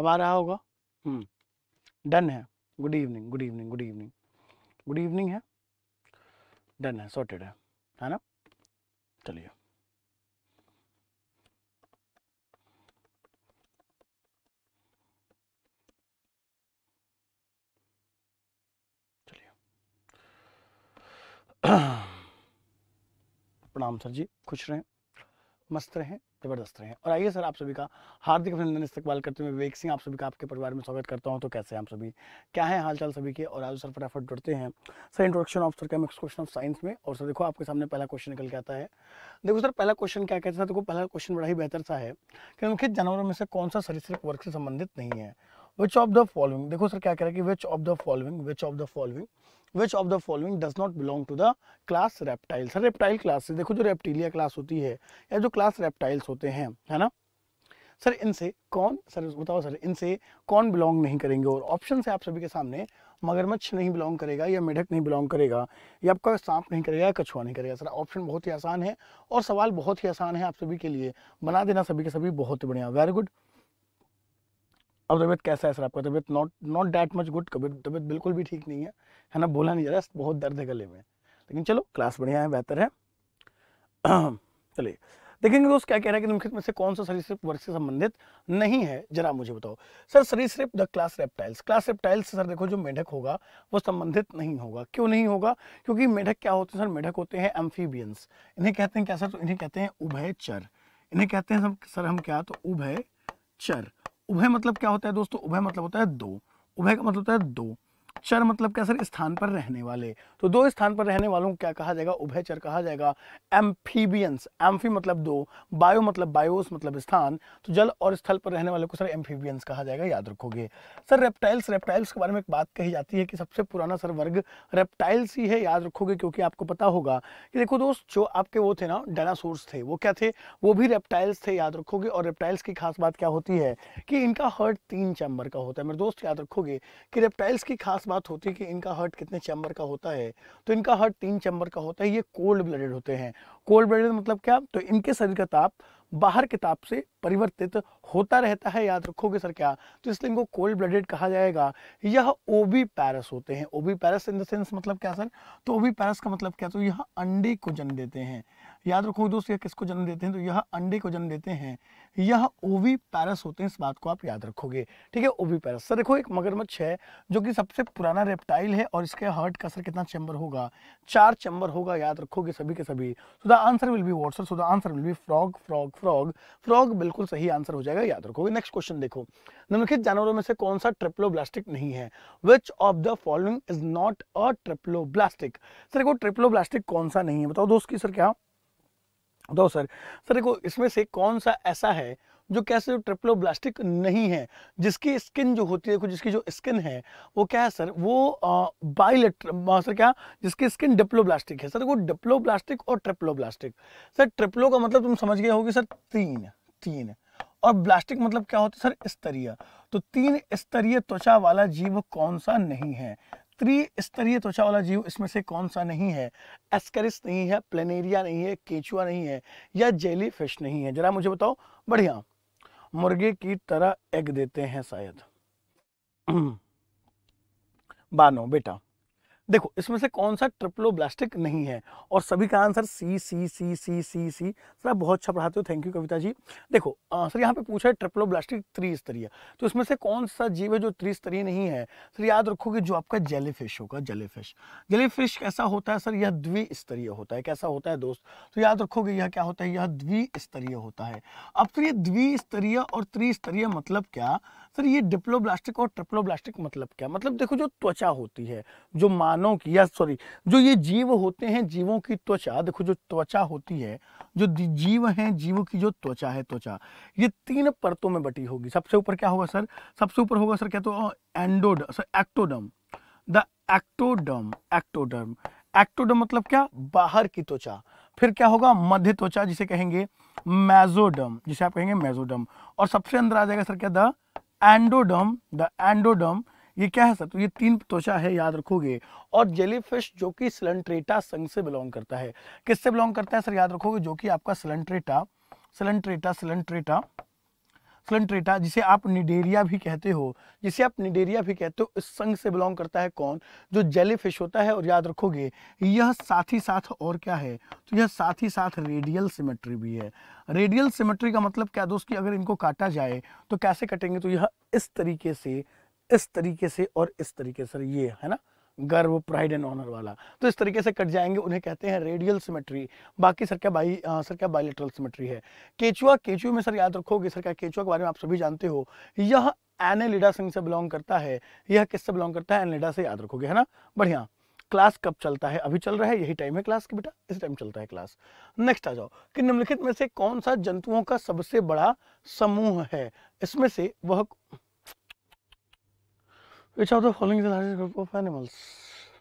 अब आ रहा होगा डन हम्म। है good evening good evening good evening good evening है डन है सॉर्टेड है है ना चलिए चलिए प्रणाम सर जी खुश रहें मस्त रहें ज़बरदस्त रहे और आइए सर आप सभी का हार्दिक अभिनंदन इस्तेमाल करते हुए विवेक सिंह आप सभी का आपके परिवार में स्वागत करता हूं तो कैसे हैं आप सभी क्या है हालचाल सभी के और आज सर फटाफट जुड़ते हैं सर इंट्रोडक्शन ऑफ सर कैमिक्स क्वेश्चन ऑफ साइंस में और सर देखो आपके सामने पहला क्वेश्चन निकल के आता है देखो सर पहला क्वेश्चन क्या कहते हैं देखो पहला क्वेश्चन बड़ा ही बेहतर सा है कि मुख्य जानवरों में से कौन सा सरिस वर्ग से संबंधित नहीं है विच ऑफ द फॉलोइंग देखो सर क्या कह रहा है कि which of the following which of the following which of the following does not belong to the class reptile sir reptile class से देखो जो रेप्टीलिया क्लास होती है या जो क्लास रेप्टाइल्स होते हैं है ना सर इनसे कौन सर बताओ सर इनसे कौन बिलोंग नहीं करेंगे और ऑप्शन है आप सभी के सामने मगरमच्छ नहीं बिलोंग करेगा या मेढक नहीं बिलोंग करेगा या आपका सांप नहीं करेगा या कछुआ नहीं करेगा सर ऑप्शन बहुत ही आसान है और सवाल बहुत ही आसान है आप सभी के लिए बना देना सभी के सभी बहुत ही बढ़िया वेरी गुड अब तबीयत कैसा है सर आपका तबीयत not not that much good कभी तबीयत बिल्कुल भी ठीक नहीं है है ना बोला नहीं जा रहा बहुत दर्द है गले में लेकिन चलो क्लास बढ़िया है बेहतर है चलिए देखेंगे दोस्त क्या कह रहा है कि निम्नलिखित में से कौन सा सरीसृप वर्ग से संबंधित नहीं है जरा मुझे बताओ सर सरीसृप the class reptiles class reptiles sir देखो जो मेढक होगा वो संबंधित नहीं होगा क्यों नहीं होगा क्योंकि मेढक क्या होते हैं सर मेढक होते हैं एम्फीबियंस इन्हें कहते हैं क्या सर तो इन्हें कहते हैं उभयचर इन्हें कहते हैं सर हम क्या तो उभय चर उभय मतलब क्या होता है दोस्तों उभय मतलब होता है दो उभय का मतलब होता है दो चर मतलब क्या सर स्थान पर रहने वाले तो दो स्थान पर रहने वालों को क्या कहा जाएगा उभयचर कहा जाएगा एम्फीबियंस एम्फी मतलब दो बायो मतलब बायोस मतलब स्थान तो जल और स्थल पर रहने वाले को सर एम्फीबियंस कहा जाएगा याद रखोगे सर रेप्टाइल्स रेप्टाइल्स के बारे में एक बात कही जाती है कि सबसे पुराना सर वर्ग रेप्टाइल्स ही है याद रखोगे क्योंकि आपको पता होगा कि देखो दोस्त जो आपके वो थे ना डायनासोर्स थे वो क्या थे वो भी रेप्टाइल्स थे याद रखोगे और रेप्टाइल्स की खास बात क्या होती है कि इनका हर्ट तीन चैम्बर का होता है मेरे दोस्त याद रखोगे कि रेप्टाइल्स की खास बात बात होती है कि इनका हार्ट कितने चैम्बर का होता है तो इनका हार्ट तीन चैम्बर का होता है ये कोल्ड ब्लडेड होते हैं कोल्ड ब्लडेड मतलब क्या तो इनके शरीर का ताप बाहर के ताप से परिवर्तित होता रहता है याद रखोगे सर क्या तो इसलिए इनको कोल्ड ब्लडेड कहा जाएगा यह ओबी पैरस होते हैं ओबी पैरस इन द सेंस मतलब क्या सर तो ओबी पैरस का मतलब क्या तो यह अंडे को जन्म देते हैं याद रखो दोस्त यह किसको जन्म देते हैं तो यह अंडे को जन्म देते हैं यह ओवी पैरस होते हैं इस बात को आप याद रखोगे ठीक है ओवी पैरस सर देखो एक मगरमच्छ है जो कि सबसे पुराना रेप्टाइल है और इसके हार्ट का सर कितना चैम्बर होगा चार चैम्बर होगा याद रखोगे सभी के सभी so the answer will be what sir so the answer will be frog frog frog frog बिल्कुल सही आंसर हो जाएगा याद रखोगे नेक्स्ट क्वेश्चन देखो निम्नलिखित जानवरों में से कौन सा ट्रिप्लोब्लास्टिक नहीं है which of the following is not a triploblastic sir देखो ट्रिप्लोब्लास्टिक कौन सा नहीं है बताओ दोस्त की सर क्या तो सर सर देखो इसमें से कौन सा ऐसा है जो कैसे जो ट्रिप्लोब्लास्टिक नहीं है जिसकी स्किन जो होती है जिसकी जो स्किन है वो क्या है सर वो बाइलेट्र सर क्या जिसकी स्किन डिप्लोब्लास्टिक है सर वो डिप्लोब्लास्टिक और ट्रिप्लोब्लास्टिक सर ट्रिप्लो का मतलब तुम समझ गए होगी सर तीन तीन और ब्लास्टिक मतलब क्या होता है सर स्तरीय तो तीन स्तरीय त्वचा वाला जीव कौन सा नहीं है त्रिस्तरीय त्वचा वाला जीव इसमें से कौन सा नहीं है एस्करिस नहीं है प्लेनेरिया नहीं है केचुआ नहीं है या जेली फिश नहीं है जरा मुझे बताओ बढ़िया मुर्गे की तरह एग देते हैं शायद बानो बेटा देखो इसमें से कौन सा ट्रिप्लोब्लास्टिक नहीं है और सभी का आंसर सी सी सी सी सी सी सर आप बहुत अच्छा पढ़ाते हो थैंक यू कविता जी देखो आ, सर यहाँ पे पूछा है ट्रिप्लोब्लास्टिक त्रिस्तरीय तो इसमें से कौन सा जीव है जो त्रिस्तरीय नहीं है सर याद रखो कि जो आपका जेली फिश होगा जेली फिश जेली फिश कैसा होता है सर यह द्विस्तरीय होता है कैसा होता है दोस्त तो याद रखोगे यह क्या होता है यह द्विस्तरीय होता है अब सर तो ये द्विस्तरीय और त्रिस्तरीय मतलब क्या सर ये डिप्लोब्लास्टिक और ट्रिप्लोब्लास्टिक मतलब क्या मतलब देखो जो त्वचा होती है जो मानव की या सॉरी जो ये जीव होते हैं जीवों की त्वचा देखो जो त्वचा होती है जो जीव हैं जीव की जो त्वचा है त्वचा ये तीन परतों में बटी होगी सबसे ऊपर क्या होगा सर सबसे ऊपर होगा सर क्या तो endoderm sir ectoderm the ectoderm ectoderm ectoderm मतलब क्या बाहर की त्वचा फिर क्या होगा मध्य त्वचा जिसे कहेंगे मैजोडम जिसे आप कहेंगे मैजोडम और सबसे अंदर आ जाएगा सर क्या द एंडोडम द एंडोडम ये क्या है सर तो ये तीन त्वचा है याद रखोगे और जेलीफिश जो कि सिलेंट्रेटा संघ से बिलोंग करता है किससे बिलोंग करता है सर याद रखोगे जो कि आपका सिलेंट्रेटा सिलेंट्रेटा सिलेंट्रेटा फ्लंट्रेटा जिसे आप निडेरिया भी कहते हो जिसे आप निडेरिया भी कहते हो इस संघ से बिलोंग करता है कौन जो जेली फिश होता है और याद रखोगे यह साथ ही साथ और क्या है तो यह साथ ही साथ रेडियल सिमेट्री भी है रेडियल सिमेट्री का मतलब क्या दोस्त कि अगर इनको काटा जाए तो कैसे कटेंगे तो यह इस तरीके से इस तरीके से और इस तरीके से ये है ना गर्व प्राइड एंड ऑनर वाला तो इस तरीके से कट जाएंगे उन्हें कहते हैं रेडियल सिमेट्री बाकी सर क्या बाई आ, सर क्या बायोलेट्रल सिमेट्री है केचुआ केचुए में सर याद रखोगे सर क्या केचुआ के बारे में आप सभी जानते हो यह एनेलिडा संघ से बिलोंग करता है यह किससे बिलोंग करता है एनेलिडा से याद रखोगे है ना बढ़िया क्लास कब चलता है अभी चल रहा है यही टाइम है क्लास की बेटा इस टाइम चलता है क्लास नेक्स्ट आ जाओ कि निम्नलिखित में से कौन सा जंतुओं का सबसे बड़ा समूह है इसमें से वह which of the following the largest group of animals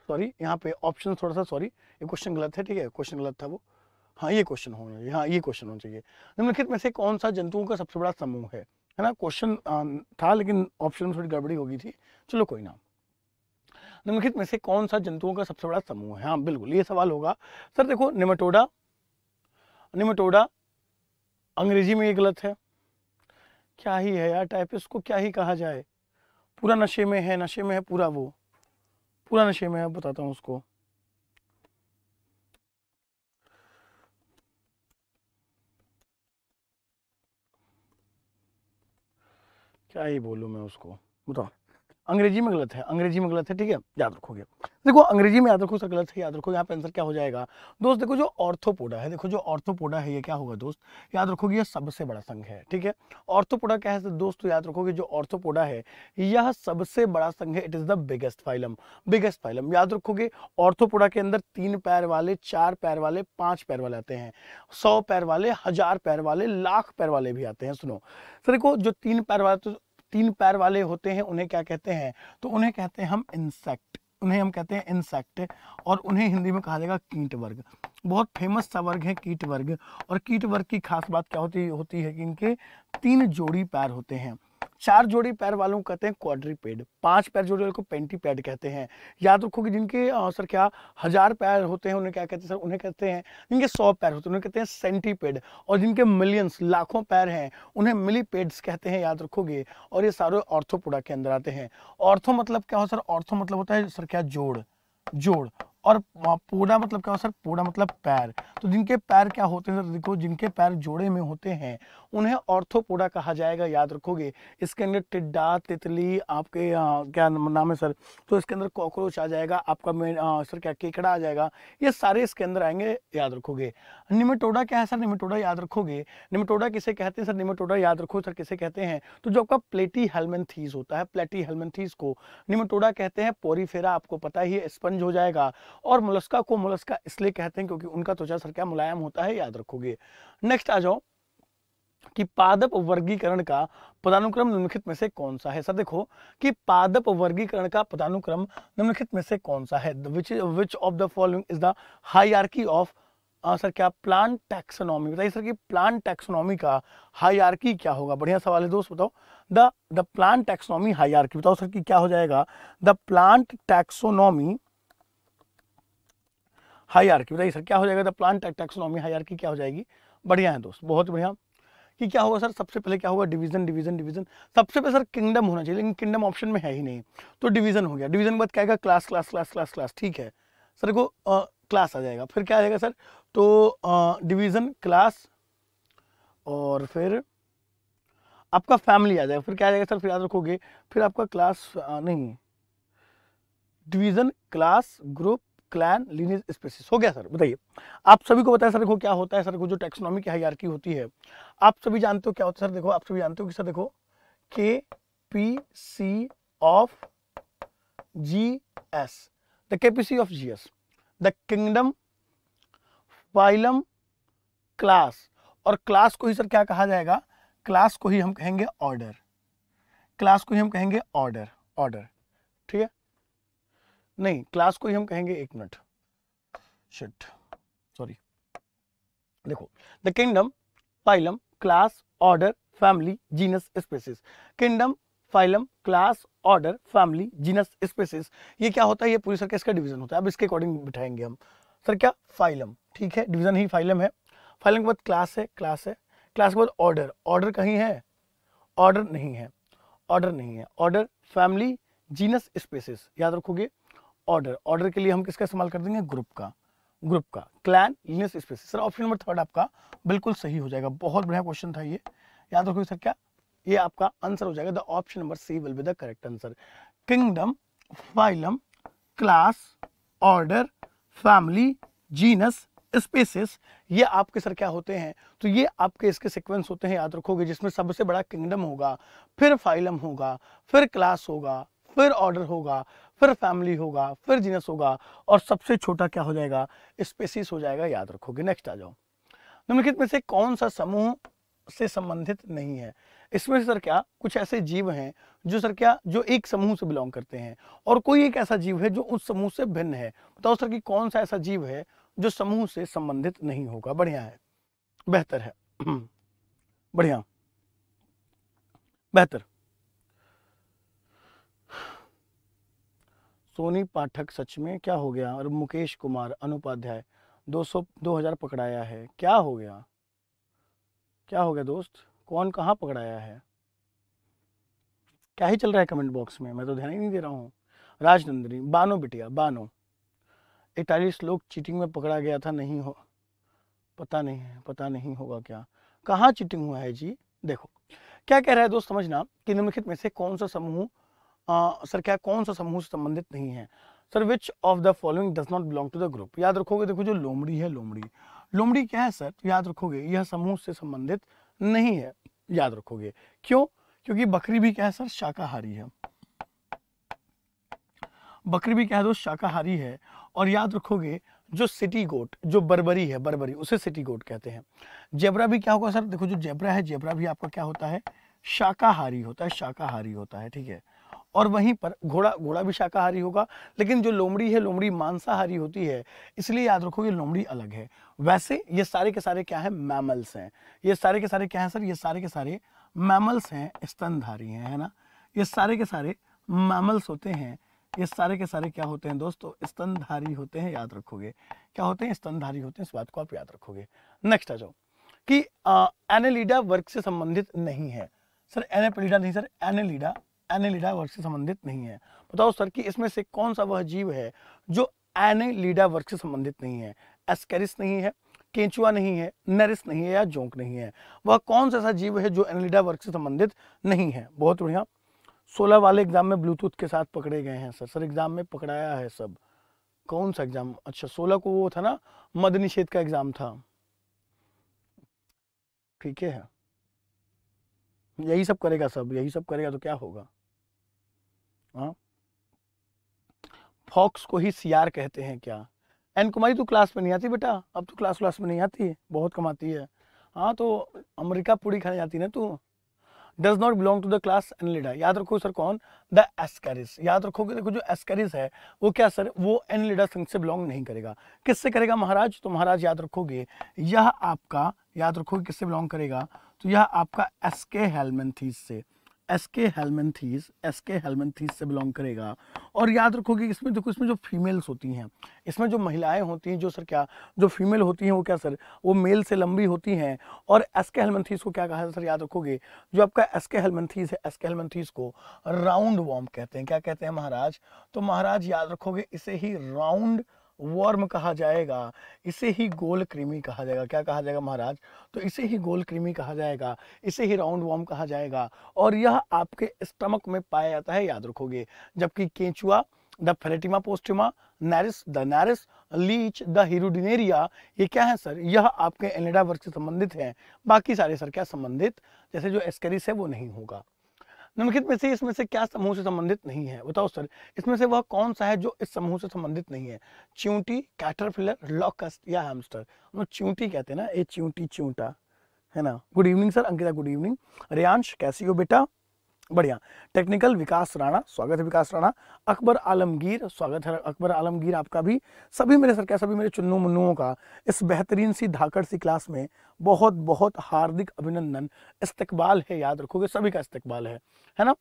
sorry यहाँ पे ऑप्शन थोड़ा सा सॉरी ये क्वेश्चन गलत है ठीक है क्वेश्चन गलत था वो हाँ ये क्वेश्चन होना चाहिए हाँ ये क्वेश्चन होना चाहिए निम्नलिखित में से कौन सा जंतुओं का सबसे बड़ा समूह है है ना क्वेश्चन था लेकिन ऑप्शन में थोड़ी गड़बड़ी हो गई थी चलो कोई ना निम्नलिखित में से कौन सा जंतुओं का सबसे बड़ा समूह है हाँ बिल्कुल ये सवाल होगा सर देखो निमेटोडा निमेटोडा अंग्रेजी में ये गलत है क्या ही है यार टाइपिस को क्या ही कहा जाए पूरा नशे में है नशे में है पूरा वो पूरा नशे में है बताता हूँ उसको क्या ही बोलूँ मैं उसको बताओ अंग्रेजी में गलत है अंग्रेजी में गलत है ठीक है याद रखोगे देखो अंग्रेजी में याद रखो सर गलत है याद रखो यहाँ पे आंसर क्या हो जाएगा दोस्त देखो जो ऑर्थोपोडा है देखो जो ऑर्थोपोडा है ये क्या होगा दोस्त याद रखोगे ये सबसे बड़ा संघ है ठीक है ऑर्थोपोडा क्या है दोस्तों तो याद रखोगे जो ऑर्थोपोडा है यह सबसे बड़ा संघ है it is the biggest phylum biggest phylum याद रखोगे ऑर्थोपोडा के अंदर तीन पैर वाले चार पैर वाले पांच पैर वाले आते हैं सौ पैर वाले हजार पैर वाले लाख पैर वाले भी आते हैं सुनो सर तो देखो जो तीन पैर वाले तो तीन पैर वाले होते हैं उन्हें क्या कहते हैं तो उन्हें कहते हैं हम इंसेक्ट उन्हें हम कहते हैं इंसेक्ट और उन्हें हिंदी में कहा जाएगा कीट वर्ग बहुत फेमस सा वर्ग है कीट वर्ग और कीट वर्ग की खास बात क्या होती होती है कि इनके तीन जोड़ी पैर होते हैं चार जोड़ी पैर वालों को कहते हैं क्वाड्रीपेड पांच पैर जोड़ी वालों को पेंटीपेड कहते हैं याद रखो कि जिनके सर क्या हजार पैर होते हैं उन्हें क्या कहते हैं सर उन्हें कहते हैं जिनके सौ पैर होते हैं उन्हें कहते हैं सेंटीपेड और जिनके मिलियंस लाखों पैर हैं उन्हें मिलीपेड्स कहते हैं याद रखोगे और ये सारे ऑर्थोपोडा के अंदर आते हैं ऑर्थो मतलब क्या हो सर ऑर्थो मतलब होता है सर क्या जोड़ जोड़ और पूरा मतलब क्या हो सर पूरा मतलब पैर तो जिनके पैर क्या होते हैं सर देखो जिनके पैर जोड़े में होते हैं उन्हें ऑर्थोपोडा कहा जाएगा याद रखोगे इसके अंदर टिड्डा तितली आपके आ, क्या नाम है सर तो इसके अंदर कॉकरोच आ जाएगा आपका मेन सर क्या केकड़ा आ जाएगा ये सारे इसके अंदर आएंगे याद रखोगे निमेटोडा क्या है सर निमेटोडा याद रखोगे निमेटोडा किसे कहते हैं सर निमेटोडा याद रखो सर किसे कहते हैं तो जो आपका प्लेटी हेलमेंथीज होता है प्लेटी हेलमेंथीज को निमेटोडा कहते हैं पोरीफेरा आपको पता ही स्पंज हो जाएगा और मुलस्का को मुलस्का इसलिए कहते हैं क्योंकि उनका त्वचा सर क्या मुलायम होता है याद रखोगे नेक्स्ट आ जाओ कि पादप वर्गीकरण का पदानुक्रम निम्नलिखित में से कौन सा है सर देखो कि पादप वर्गीकरण का पदानुक्रम निम्नलिखित में से कौन सा है which which of the following is the hierarchy of sir क्या प्लांट टैक्सोनॉमी बताइए सर कि प्लांट टैक्सोनॉमी का हाईआर्की क्या होगा बढ़िया सवाल है दोस्त बताओ the the plant taxonomy hierarchy बताओ सर कि क्या हो जाएगा द प्लांट टैक्सोनॉमी हाई की बताइए सर क्या हो जाएगा द प्लांट टेक्सोनॉमी हाई की क्या हो जाएगी बढ़िया है दोस्त बहुत बढ़िया कि क्या होगा सर सबसे पहले क्या होगा डिवीजन डिवीजन डिवीजन सबसे पहले सर किंगडम होना चाहिए लेकिन किंगडम ऑप्शन में है ही नहीं तो डिवीजन हो गया डिवीजन के बाद क्या class class class class class ठीक है सर को क्लास आ जाएगा फिर क्या आ जाएगा सर तो डिवीजन क्लास और फिर आपका फैमिली आ जाएगा फिर क्या आ जाएगा सर फिर याद रखोगे फिर आपका क्लास नहीं division class group clan lineage species हो गया सर बताइए आप सभी को बताया सर देखो क्या होता है सर देखो जो टेक्सोनॉमी की हायरकी होती है आप सभी जानते हो क्या होता है सर देखो आप सभी जानते हो कि सर देखो K P C of G S the K P C of G S the kingdom phylum class और क्लास को ही सर क्या कहा जाएगा क्लास को ही हम कहेंगे ऑर्डर क्लास को ही हम कहेंगे ऑर्डर ऑर्डर ठीक है नहीं क्लास को ही हम कहेंगे एक मिनट शिट सॉरी देखो the kingdom phylum class order family genus species kingdom phylum class order family genus species ये क्या होता है ये पूरी सर्कस का डिवीजन होता है अब इसके अकॉर्डिंग बिठाएंगे हम सर क्या फाइलम ठीक है डिवीजन ही फाइलम है फाइलम के बाद क्लास है क्लास है क्लास के बाद ऑर्डर ऑर्डर कहीं है ऑर्डर नहीं है ऑर्डर नहीं है ऑर्डर फैमिली जीनस स्पेसिस याद रखोगे ऑर्डर ऑर्डर के लिए हम किसका इस्तेमाल कर देंगे ग्रुप का ग्रुप का clan Linnaeus species sir option number third आपका बिल्कुल सही हो जाएगा बहुत बढ़िया क्वेश्चन था ये याद रखोगे सर क्या ये आपका आंसर हो जाएगा the option number C will be the correct answer kingdom phylum class order family genus species ये आपके सर क्या होते हैं तो ये आपके इसके सीक्वेंस होते हैं याद रखोगे जिसमें सबसे बड़ा किंगडम होगा फिर फाइलम होगा फिर क्लास होगा फिर ऑर्डर होगा फिर फैमिली होगा फिर जीनस होगा और सबसे छोटा क्या हो जाएगा स्पेसिस हो जाएगा याद रखोगे नेक्स्ट आ जाओ निम्नलिखित में से कौन सा समूह से संबंधित नहीं है इसमें सर क्या कुछ ऐसे जीव हैं जो सर क्या जो एक समूह से बिलोंग करते हैं और कोई एक ऐसा जीव है जो उस समूह से भिन्न है बताओ सर कि कौन सा ऐसा जीव है जो समूह से संबंधित नहीं होगा बढ़िया है बेहतर है बढ़िया बेहतर सोनी पाठक सच में क्या हो गया और मुकेश कुमार अनुपाध्याय दो सौ दो हज़ार पकड़ाया है क्या हो गया क्या हो गया दोस्त कौन कहाँ पकड़ाया है क्या ही चल रहा है कमेंट बॉक्स में मैं तो ध्यान ही नहीं दे रहा हूँ राजनंदिनी बानो बिटिया बानो इकतालीस लोग चीटिंग में पकड़ा गया था नहीं हो पता नहीं पता नहीं होगा क्या कहाँ चीटिंग हुआ है जी देखो क्या कह रहा है दोस्त समझना कि निम्नलिखित में से कौन सा समूह सर क्या कौन सा समूह से संबंधित नहीं है sir which of the following does not belong to the group याद रखोगे देखो जो लोमड़ी है लोमड़ी लोमड़ी क्या है सर तो याद रखोगे यह समूह से संबंधित नहीं है याद रखोगे क्यों क्योंकि बकरी भी क्या है सर शाकाहारी है बकरी भी क्या है दोस्त शाकाहारी है और याद रखोगे जो सिटी गोट जो बर्बरी है बर्बरी उसे सिटी गोट कहते हैं जेबरा भी क्या होगा सर देखो जो जेबरा है जेबरा भी आपका क्या होता है शाकाहारी होता है शाकाहारी होता है ठीक है और वहीं पर घोड़ा घोड़ा भी शाकाहारी होगा लेकिन जो लोमड़ी है लोमड़ी मांसाहारी होती है इसलिए याद रखो ये लोमड़ी अलग है वैसे ये सारे के सारे क्या है मैमल्स हैं ये सारे के सारे क्या है सर ये सारे के सारे मैमल्स हैं स्तनधारी हैं है ना ये सारे के सारे मैमल्स होते हैं ये सारे के सारे क्या होते हैं दोस्तों स्तनधारी होते हैं याद रखोगे क्या होते हैं स्तनधारी होते हैं इस बात को आप याद रखोगे नेक्स्ट आ जाओ कि एनेलिडा वर्ग से संबंधित नहीं है सर एनेपलिडा नहीं सर एनेलिडा एनेलिडा वर्ग से संबंधित नहीं है बताओ सर कि इसमें से कौन सा वह जीव है जो एनेलिडा वर्ग से संबंधित नहीं है एस्केरिस नहीं है केंचुआ नहीं है नरिस नहीं है या जोंक नहीं है वह कौन सा ऐसा जीव है जो एनेलिडा वर्ग से संबंधित नहीं है बहुत बढ़िया सोलह वाले एग्जाम में ब्लूटूथ के साथ पकड़े गए हैं सर सर एग्जाम में पकड़ाया है सब कौन सा एग्जाम अच्छा सोलह को वो था ना मद निषेध का एग्जाम था ठीक है यही सब करेगा सब यही सब करेगा तो क्या होगा हाँ। फॉक्स को ही सीआर कहते हैं क्या एन कुमारी तो क्लास में नहीं आती बेटा अब तो क्लास क्लास में नहीं आती है बहुत कमाती है हाँ तो अमेरिका पूरी खाने जाती ना तू does not belong to the class लीडा याद रखो सर कौन द एस्करिस याद रखो कि देखो जो एस्करिस है वो क्या सर वो एन लीडा संघ से बिलोंग नहीं करेगा किससे करेगा महाराज तो महाराज याद रखोगे यह आपका याद रखोगे किससे बिलोंग करेगा तो यह आपका एसके हेलमेंथीस से एसके के हेलमेंथीज एस हेलमेंथीज से बिलोंग करेगा और याद रखोगे इसमें देखो इसमें जो फीमेल्स होती हैं इसमें जो महिलाएं होती हैं जो सर क्या जो फीमेल होती हैं वो क्या सर वो मेल से लंबी होती हैं और एसके के हेलमेंथीज को क्या कहा है सर याद रखोगे जो आपका एसके के हेलमेंथीज है एसके के हेलमेंथीज को राउंड वॉर्म कहते हैं क्या कहते हैं महाराज तो महाराज याद रखोगे इसे ही राउंड वर्म कहा जाएगा इसे ही गोल कृमि कहा जाएगा क्या कहा जाएगा महाराज तो इसे ही गोल कृमि कहा जाएगा इसे ही राउंड वर्म कहा जाएगा और यह आपके स्टमक में पाया जाता है याद रखोगे जबकि केंचुआ the Pheretima posthuma nereis the nereis leech the hirudinaria ये क्या है सर यह आपके एनेडा वर्ग से संबंधित है बाकी सारे सर क्या संबंधित जैसे जो एस्केरिस है वो नहीं होगा निम्नलिखित में से इसमें से क्या समूह से संबंधित नहीं है बताओ सर इसमें से वह कौन सा है जो इस समूह से संबंधित नहीं है च्यूटी कैटरफिलर लॉकस्ट या हेमस्टर च्यूटी कहते हैं ना ए च्यूटी च्यूटा है ना good evening sir Ankita good evening Riyansh कैसी हो बेटा बढ़िया टेक्निकल विकास राणा स्वागत है विकास राणा अकबर आलमगीर स्वागत है अकबर आलमगीर आपका भी सभी मेरे सर क्या सभी मेरे चुन्नू मुन्नुओं का इस बेहतरीन सी धाकड़ सी क्लास में बहुत बहुत हार्दिक अभिनंदन इस्तकबाल है याद रखोगे सभी का इस्तकबाल है है ना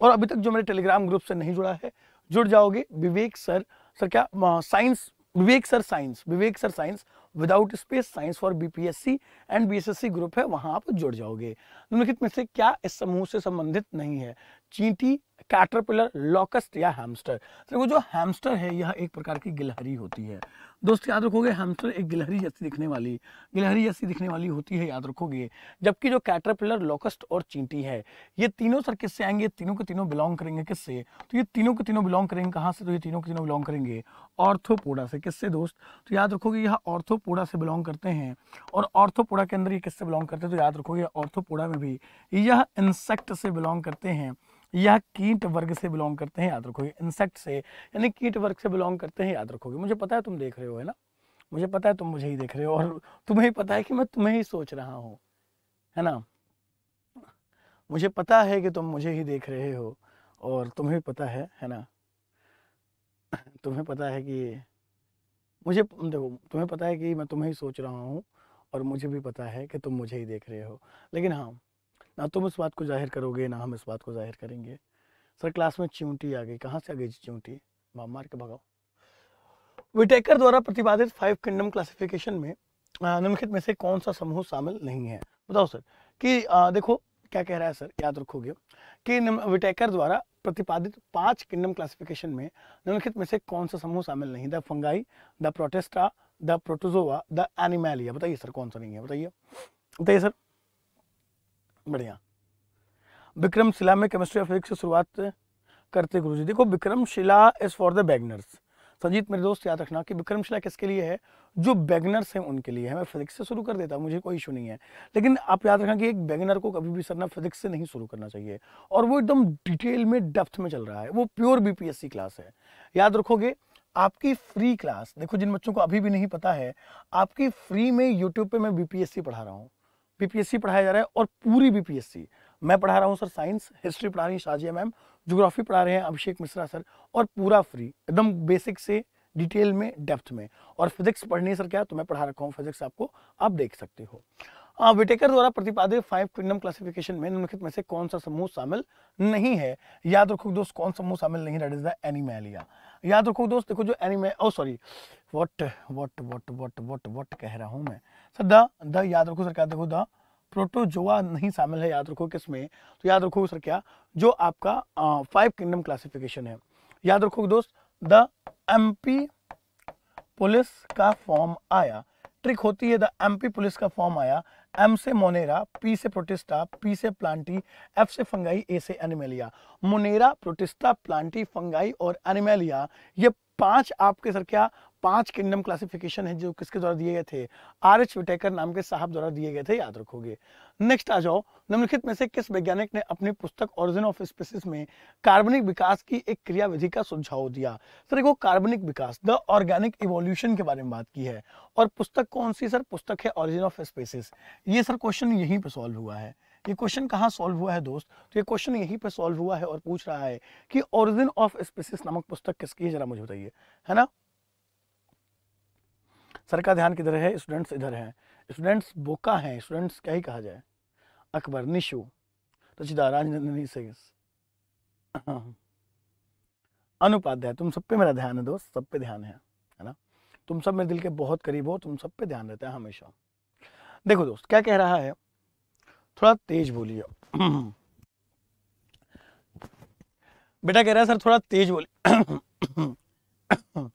और अभी तक जो मेरे टेलीग्राम ग्रुप से नहीं जुड़ा है जुड़ जाओगे विवेक सर सर क्या science Vivek sir science Vivek sir science without space science for BPSC and BSSC group है वहां आप जुड़ जाओगे निम्नलिखित में से क्या इस समूह से संबंधित नहीं है चींटी कैटरपिलर लॉकस्ट या हैमस्टर तो जो हैमस्टर है यह एक प्रकार की गिलहरी होती है दोस्त याद रखोगे हैमस्टर एक गिलहरी जैसी दिखने वाली गिलहरी जैसी दिखने वाली होती है याद रखोगे जबकि जो कैटरपिलर लॉकस्ट और चींटी है ये तीनों सर किससे आएंगे तीनों के तीनों बिलोंग करेंगे किससे तो ये तीनों के तीनों बिलोंग करेंगे कहाँ से तो ये तीनों के तीनों बिलोंग करेंगे ऑर्थोपोडा से किससे दोस्त तो याद रखोगे यह ऑर्थोपोडा ऑर्थोपोडा से बिलोंग करते हैं और ऑर्थोपोडा के अंदर ये किससे बिलोंग करते हैं तो याद रखोगे ऑर्थोपोडा में भी यह इंसेक्ट से बिलोंग करते हैं यह कीट वर्ग से बिलोंग करते हैं याद रखोगे इंसेक्ट से यानी कीट वर्ग से बिलोंग करते हैं याद रखोगे मुझे पता है तुम देख रहे हो है ना मुझे पता है तुम मुझे ही देख रहे हो और तुम्हें ही पता है कि मैं तुम्हें ही सोच रहा हूँ है ना मुझे पता है कि तुम मुझे ही देख रहे हो और तुम्हें पता है है ना तुम्हें पता है कि मुझे देखो तुम्हें पता है कि मैं तुम्हें ही सोच रहा हूँ और मुझे भी पता है कि तुम मुझे ही देख रहे हो लेकिन हाँ ना तुम इस बात को जाहिर करोगे ना हम इस बात को जाहिर करेंगे सर क्लास में चिंटी आ गई कहाँ से आ गई चिंटी मार मार के भगाओ विटेकर द्वारा प्रतिपादित फाइव किंगडम क्लासिफिकेशन में निम्नलिखित में से कौन सा समूह शामिल नहीं है बताओ सर कि आ, देखो क्या कह रहा है सर याद रखोगे कि विटेकर द्वारा प्रतिपादित पांच किंगडम क्लासिफिकेशन में निम्नलिखित में से कौन सा समूह शामिल नहीं the fungi the protista the protozoa the animalia बताइए सर कौन सा नहीं है बताइए बताइए सर बढ़िया विक्रमशिला में केमिस्ट्री ऑफ फिजिक्स से शुरुआत करते गुरुजी देखो Vikramshila is for the beginners Sanjeet मेरे दोस्त याद रखना कि विक्रमशिला किसके लिए है जो बैगनर्स हैं उनके लिए है मैं फिजिक्स से शुरू कर देता मुझे कोई इशू नहीं है लेकिन आप याद रखना कि एक बैगनर को कभी भी सरना फिजिक्स से नहीं शुरू करना चाहिए और वो एकदम डिटेल में डेप्थ में चल रहा है वो प्योर बीपीएससी क्लास है याद रखोगे आपकी फ्री क्लास देखो जिन बच्चों को अभी भी नहीं पता है आपकी फ्री में यूट्यूब पे मैं बीपीएससी पढ़ा रहा हूँ बीपीएससी पढ़ाया जा रहा है और पूरी बीपीएससी मैं पढ़ा रहा हूँ सर साइंस हिस्ट्री पढ़ा रही शाजिया मैम जोग्राफी पढ़ा रहे हैं अभिषेक मिश्रा सर और पूरा फ्री एकदम बेसिक से डिटेल में डेप्थ में और फिजिक्स पढ़नी सर क्या तो मैं पढ़ा रखा हूँ फिजिक्स आपको आप देख सकते हो विटेकर हाँ, द्वारा प्रतिपादित फाइव किंगडम क्लासिफिकेशन में निम्नलिखित में से कौन सा समूह शामिल नहीं है याद रखो दोस्त कौन सा समूह शामिल नहीं है एनिमेलिया याद रखो दोस्त देखो जो एनिमे ओ sorry what what what what what what कह रहा हूं मैं सर द द याद रखो सर क्या देखो द प्रोटोजोआ नहीं शामिल है याद रखो किसमें तो याद रखो सर क्या जो आपका फाइव किंगडम क्लासिफिकेशन है याद रखो दोस्त द एमपी पुलिस का फॉर्म आया ट्रिक होती है द एमपी पुलिस का फॉर्म आया एम से मोनेरा पी से प्रोटिस्टा पी से प्लांटी एफ से फंगाई ए से animalia monera protista plantae fungi और एनिमेलिया ये पांच आपके सर क्या पांच किंगडम क्लासिफिकेशन है जो किसके द्वारा दिए गए थे आर एच विटेकर नाम के साहब द्वारा दिए गए थे याद रखोगे नेक्स्ट आ जाओ निम्नलिखित में से किस वैज्ञानिक ने अपनी पुस्तक ओरिजिन ऑफ स्पीसीज में कार्बनिक विकास की एक क्रियाविधि का सुझाव दिया सर तो देखो कार्बनिक विकास द ऑर्गेनिक इवोल्यूशन के बारे में बात की है और पुस्तक कौन सी सर पुस्तक है ऑरिजिन ऑफ स्पीसीज ये सर क्वेश्चन यहीं पर सॉल्व हुआ है ये क्वेश्चन कहाँ सॉल्व हुआ है दोस्त तो ये क्वेश्चन यहीं पे सॉल्व हुआ है और पूछ रहा है कि ओरिजिन ऑफ स्पीसीज नामक पुस्तक किसकी है जरा मुझे बताइए है ना सर का ध्यान किधर है स्टूडेंट्स इधर हैं स्टूडेंट्स बोका हैं स्टूडेंट्स क्या ही कहा जाए अकबर निशु रचिदा राजनंदनी से अनुपाध्याय तुम सब पे मेरा ध्यान है दोस्त सब पे ध्यान है है ना तुम सब मेरे दिल के बहुत करीब हो तुम सब पे ध्यान रहता है हमेशा देखो दोस्त क्या कह रहा है थोड़ा तेज बोलिए बेटा कह रहा है सर थोड़ा तेज बोलिए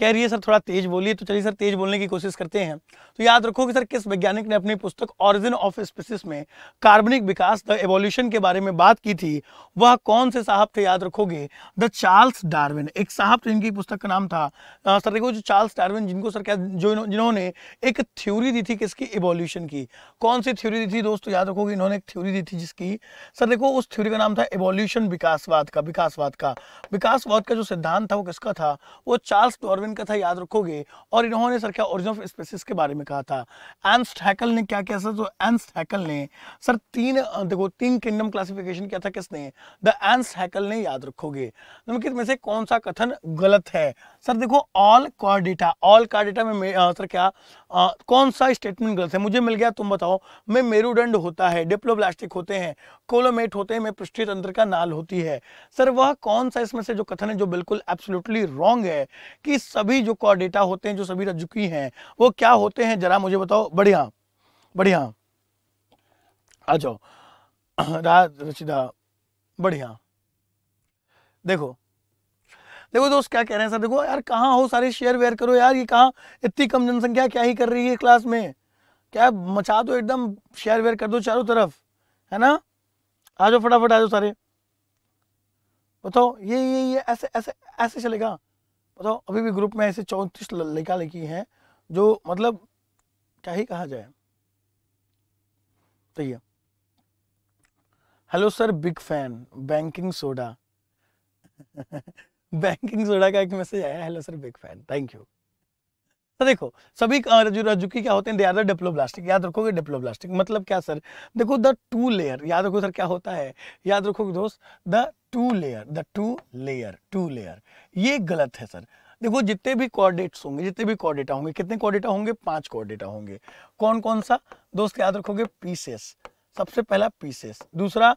कह रही है सर थोड़ा तेज बोलिए तो चलिए सर तेज बोलने की कोशिश करते हैं तो याद रखो कि सर किस वैज्ञानिक ने अपनी पुस्तक ऑरिजिन ऑफ स्पीसीज में कार्बनिक विकास द एवोल्यूशन के बारे में बात की थी वह कौन से साहब थे याद रखोगे द चार्ल्स डार्विन एक साहब थे जिनकी पुस्तक का नाम था सर देखो जो चार्ल्स डार्विन जिनको सर क्या जो जिन्होंने एक थ्योरी दी थी किसकी एवोल्यूशन की कौन सी थ्योरी दी थी दोस्तों याद रखोगे इन्होंने एक थ्योरी दी थी जिसकी सर देखो उस थ्योरी का नाम था एवोल्यूशन विकासवाद का विकासवाद का विकासवाद का जो सिद्धांत था वो किसका था वो चार्ल्स डॉर्विन डार्विन का था याद रखोगे और इन्होंने सर क्या ओरिजिन ऑफ स्पेसिस के बारे में कहा था एंस्ट हैकल ने क्या किया सर तो एंस्ट हैकल ने सर तीन देखो तीन किंगडम क्लासिफिकेशन किया था किसने द एंस्ट हैकल ने याद रखोगे निम्नलिखित में से कौन सा कथन गलत है सर देखो ऑल कॉर्डेटा ऑल कॉर्डेटा में, में सर क्या आ, कौन सा स्टेटमेंट गलत है मुझे मिल गया तुम बताओ मैं मेरुदंड होता है डिप्लोब्लास्टिक होते हैं कोलोमेट होते हैं मैं पृष्ठीय तंत्र का नाल होती है सर वह कौन सा इसमें से जो कथन है जो बिल्कुल एब्सोल्युटली रॉन्ग है कि सभी जो कॉर्डेटा होते हैं जो सभी रजुकी हैं वो क्या होते हैं जरा मुझे बताओ बढ़िया बढ़िया आ जाओ राज रचिदा बढ़िया देखो देखो दोस्त क्या कह रहे हैं सर देखो यार कहाँ हो सारे शेयर वेयर करो यार ये कहाँ इतनी कम जनसंख्या क्या ही कर रही है क्लास में क्या मचा दो एकदम शेयर वेयर कर दो चारों तरफ है ना आ जाओ फटाफट आ जाओ सारे बताओ ये ये ये ऐसे ऐसे ऐसे चलेगा बताओ अभी भी ग्रुप में ऐसे चौंतीस लड़का लड़की हैं जो मतलब क्या ही कहा जाए तो ये hello sir big fan banking soda banking soda का एक मैसेज आया hello sir big fan thank you तो देखो सभी रजू रजुकी क्या होते हैं दे आर द याद रखोगे डेप्लोब्लास्टिक मतलब क्या सर देखो द टू लेयर याद रखो सर क्या होता है याद रखोगे दोस्त the two layer the two layer two layer ये गलत है सर देखो जितने भी कॉर्डेट्स होंगे जितने भी कॉर्डेटा होंगे कितने कॉर्डेटा होंगे पांच कॉर्डेटा होंगे कौन कौन सा दोस्त याद रखोगे पीसेस सबसे पहला पीसेस दूसरा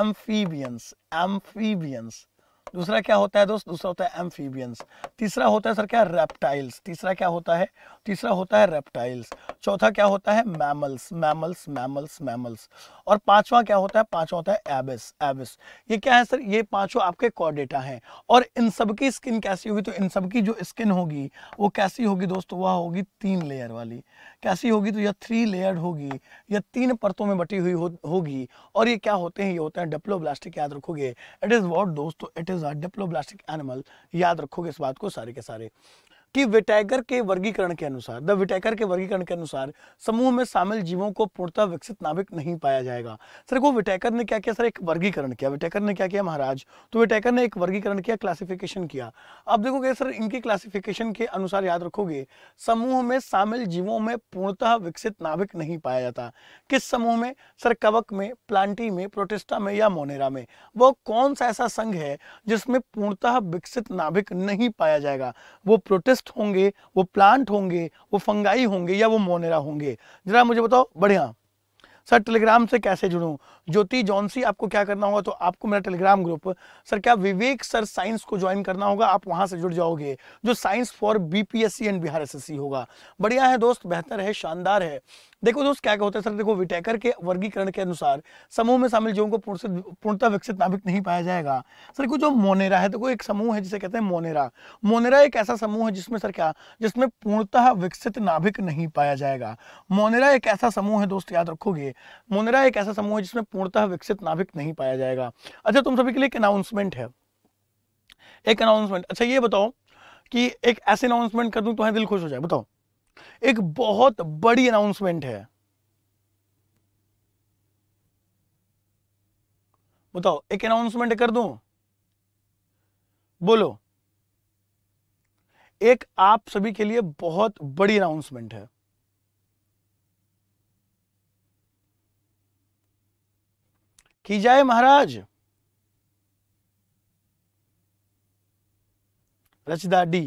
एम्फीबियंस एम्फीबियंस दूसरा क्या होता है दोस्त दूसरा होता है एम्फीबियंस तीसरा होता है सर क्या रेप्टाइल्स तीसरा क्या होता है तीसरा होता है रेप्टाइल्स चौथा क्या होता है मैमल्स मैमल्स मैमल्स मैमल्स और पांचवा क्या होता है पांचवा होता है एबिस एबिस ये क्या है सर ये पांचों आपके कॉर्डेटा हैं और इन सबकी स्किन कैसी होगी तो इन सबकी जो स्किन होगी वो कैसी होगी दोस्तों वह होगी तीन लेयर वाली कैसी होगी तो यह थ्री लेयर्ड होगी यह तीन परतों में बटी हुई हो, होगी और ये क्या होते हैं ये होते हैं डेप्लोब्लास्टिक याद रखोगे इट इज़ वॉट दोस्तों it is a diploblastic animal याद रखोगे इस बात को सारे के सारे कि विटैकर के वर्गीकरण के अनुसार द विटैकर के वर्गीकरण के अनुसार समूह में शामिल जीवों को पूर्णतः विकसित नाभिक नहीं पाया जाएगा सर को विटैकर ने क्या किया सर एक वर्गीकरण किया विटैकर ने क्या किया महाराज तो विटैकर ने एक वर्गीकरण किया क्लासिफिकेशन किया अब देखोगे सर इनकी क्लासिफिकेशन के अनुसार याद रखोगे समूह में शामिल जीवों में पूर्णतः विकसित नाभिक नहीं पाया जाता किस समूह में सर कवक में प्लांटी में प्रोटेस्टा में या मोनेरा में वो कौन सा ऐसा संघ है जिसमें पूर्णतः विकसित नाभिक नहीं पाया जाएगा वो प्रोटेस्ट पेस्ट होंगे वो प्लांट होंगे वो फंगाई होंगे या वो मोनेरा होंगे जरा मुझे बताओ बढ़िया सर टेलीग्राम से कैसे जुड़ूँ ज्योति जॉनसी आपको क्या करना होगा तो आपको मेरा टेलीग्राम ग्रुप सर क्या विवेक सर साइंस को ज्वाइन करना होगा आप वहां से जुड़ जाओगे जो science for BPSC and Bihar SSC होगा बढ़िया है दोस्त बेहतर है शानदार है देखो दोस्त क्या होता है सर देखो विटेकर के वर्गीकरण के अनुसार समूह में शामिल जीवों को पूर्णतः विकसित नाभिक नहीं पाया जाएगा सर को जो मोनेरा है देखो एक समूह है जिसे कहते हैं मोनेरा मोनेरा एक ऐसा समूह है जिसमें सर क्या जिसमें पूर्णतः विकसित नाभिक नहीं पाया जाएगा मोनेरा एक ऐसा समूह है दोस्त याद रखोगे मोनेरा एक ऐसा समूह है जिसमें पूर्णतः विकसित नाभिक नहीं पाया जाएगा अच्छा तुम सभी के लिए एक अनाउंसमेंट है एक अनाउंसमेंट अच्छा ये बताओ कि एक ऐसे अनाउंसमेंट कर दूं तुम्हारा दिल खुश हो जाए बताओ एक बहुत बड़ी अनाउंसमेंट है बताओ एक अनाउंसमेंट कर दूं बोलो एक आप सभी के लिए बहुत बड़ी अनाउंसमेंट है की जाए महाराज रचदा डी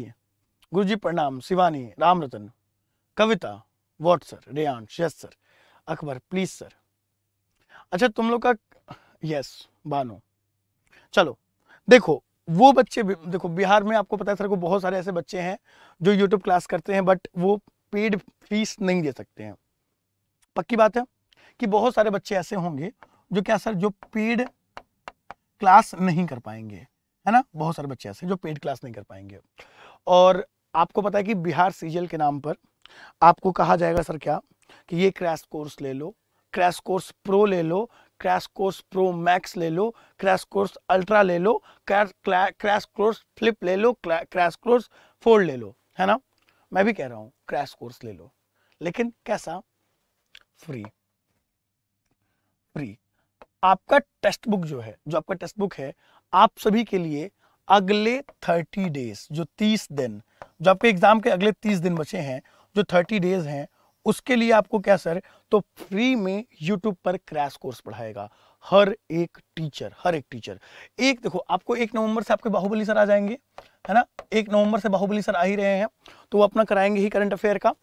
गुरु जी प्रणाम Shivani Ram Ratan Kavita what sir Reyansh yes sir Akbar please sir अच्छा तुम लोग का यस बानो चलो देखो वो बच्चे देखो बिहार में आपको पता है सर को बहुत सारे ऐसे बच्चे हैं जो यूट्यूब क्लास करते हैं बट वो पेड फीस नहीं दे सकते हैं पक्की बात है कि बहुत सारे बच्चे ऐसे होंगे जो क्या सर जो पेड क्लास नहीं कर पाएंगे है ना बहुत सारे बच्चे ऐसे जो पेड क्लास नहीं कर पाएंगे और आपको पता है कि बिहार सीजीएल के नाम पर आपको कहा जाएगा सर क्या कि ये क्रैश कोर्स ले लो क्रैश कोर्स प्रो ले लो क्रैश कोर्स प्रो मैक्स ले लो क्रैश कोर्स अल्ट्रा ले लो क्रैश कोर्स फ्लिप ले लो क्रैश कोर्स फोल्ड ले लो है ना मैं भी कह रहा हूँ क्रैश कोर्स ले लो लेकिन कैसा फ्री फ्री आपका टेक्स्ट बुक जो है जो आपका टेक्स्ट बुक है आप सभी के लिए अगले थर्टी डेज जो तीस दिन जो आपके एग्जाम के अगले तीस दिन बचे हैं जो थर्टी डेज हैं उसके लिए आपको क्या सर तो फ्री में यूट्यूब पर क्रैश कोर्स पढ़ाएगा हर एक टीचर हर एक टीचर एक देखो आपको एक नवंबर से आपके बाहुबली सर आ जाएंगे है ना एक नवंबर से बाहुबली सर आ ही रहे हैं तो वो अपना कराएंगे ही करंट अफेयर का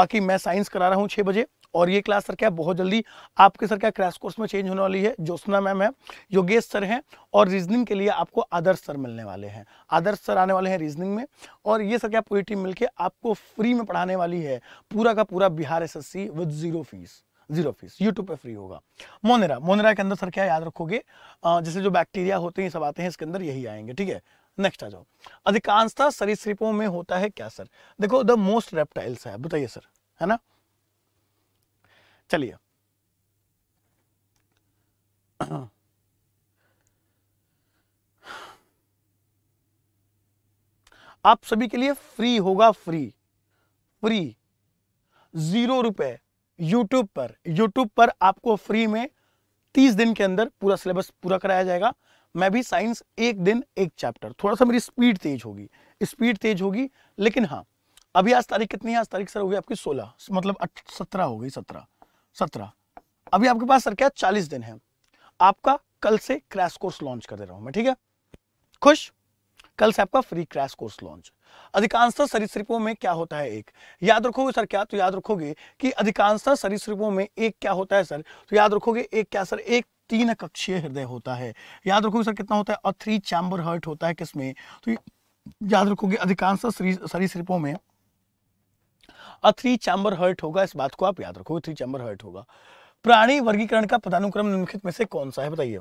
बाकी मैं साइंस करा रहा हूँ छः बजे और ये क्लास सर क्या है बहुत जल्दी आपके सर क्या क्रैश कोर्स में चेंज होने वाली है ज्योत्सना मैम है योगेश सर हैं और रीजनिंग के लिए आपको आदर्श सर मिलने वाले हैं आदर्श सर आने वाले हैं रीजनिंग में और ये सर क्या पूरी टीम मिलकर आपको फ्री में पढ़ाने वाली है पूरा का पूरा बिहार एस with zero fees zero fees YouTube पे फ्री होगा मोनेरा मोनेरा के अंदर सर क्या याद रखोगे जैसे जो बैक्टीरिया होते हैं सब आते हैं इसके अंदर यही आएंगे ठीक है नेक्स्ट आ जाओ अधिकांशता सरीसृपों में होता है क्या सर देखो द मोस्ट रेप्टाइल्स है बताइए सर है ना चलिए आप सभी के लिए फ्री होगा फ्री फ्री जीरो रुपए यूट्यूब पर यूट्यूब पर आपको फ्री में तीस दिन के अंदर पूरा सिलेबस पूरा कराया जाएगा मैं भी साइंस एक दिन एक चैप्टर थोड़ा सा मेरी स्पीड तेज होगी स्पीड तेज होगी लेकिन हाँ अभी आज तारीख कितनी है आज तारीख सर होगी आपकी सोलह मतलब सत्रह हो गई सत्रह सत्रह अभी आपके पास सर क्या चालीस दिन है आपका कल से क्रैश कोर्स लॉन्च कर दे रहा हूं मैं ठीक है खुश कल से आपका फ्री क्रैश कोर्स लॉन्च अधिकांशतः सरीसृपों में क्या होता है एक याद रखोगे सर क्या तो याद रखोगे कि अधिकांशतः सरीसृपों में एक क्या होता है सर तो याद रखोगे एक क्या सर एक तीन कक्षीय हृदय होता है याद रखोगे सर कितना होता है और थ्री चैम्बर हर्ट होता है किसमें तो याद रखोगे अधिकांश सरीसृपों में और थ्री चैम्बर हर्ट होगा इस बात को आप याद रखोगे थ्री चैम्बर हर्ट होगा प्राणी वर्गीकरण का पदानुक्रम निम्नलिखित में से कौन सा है बताइए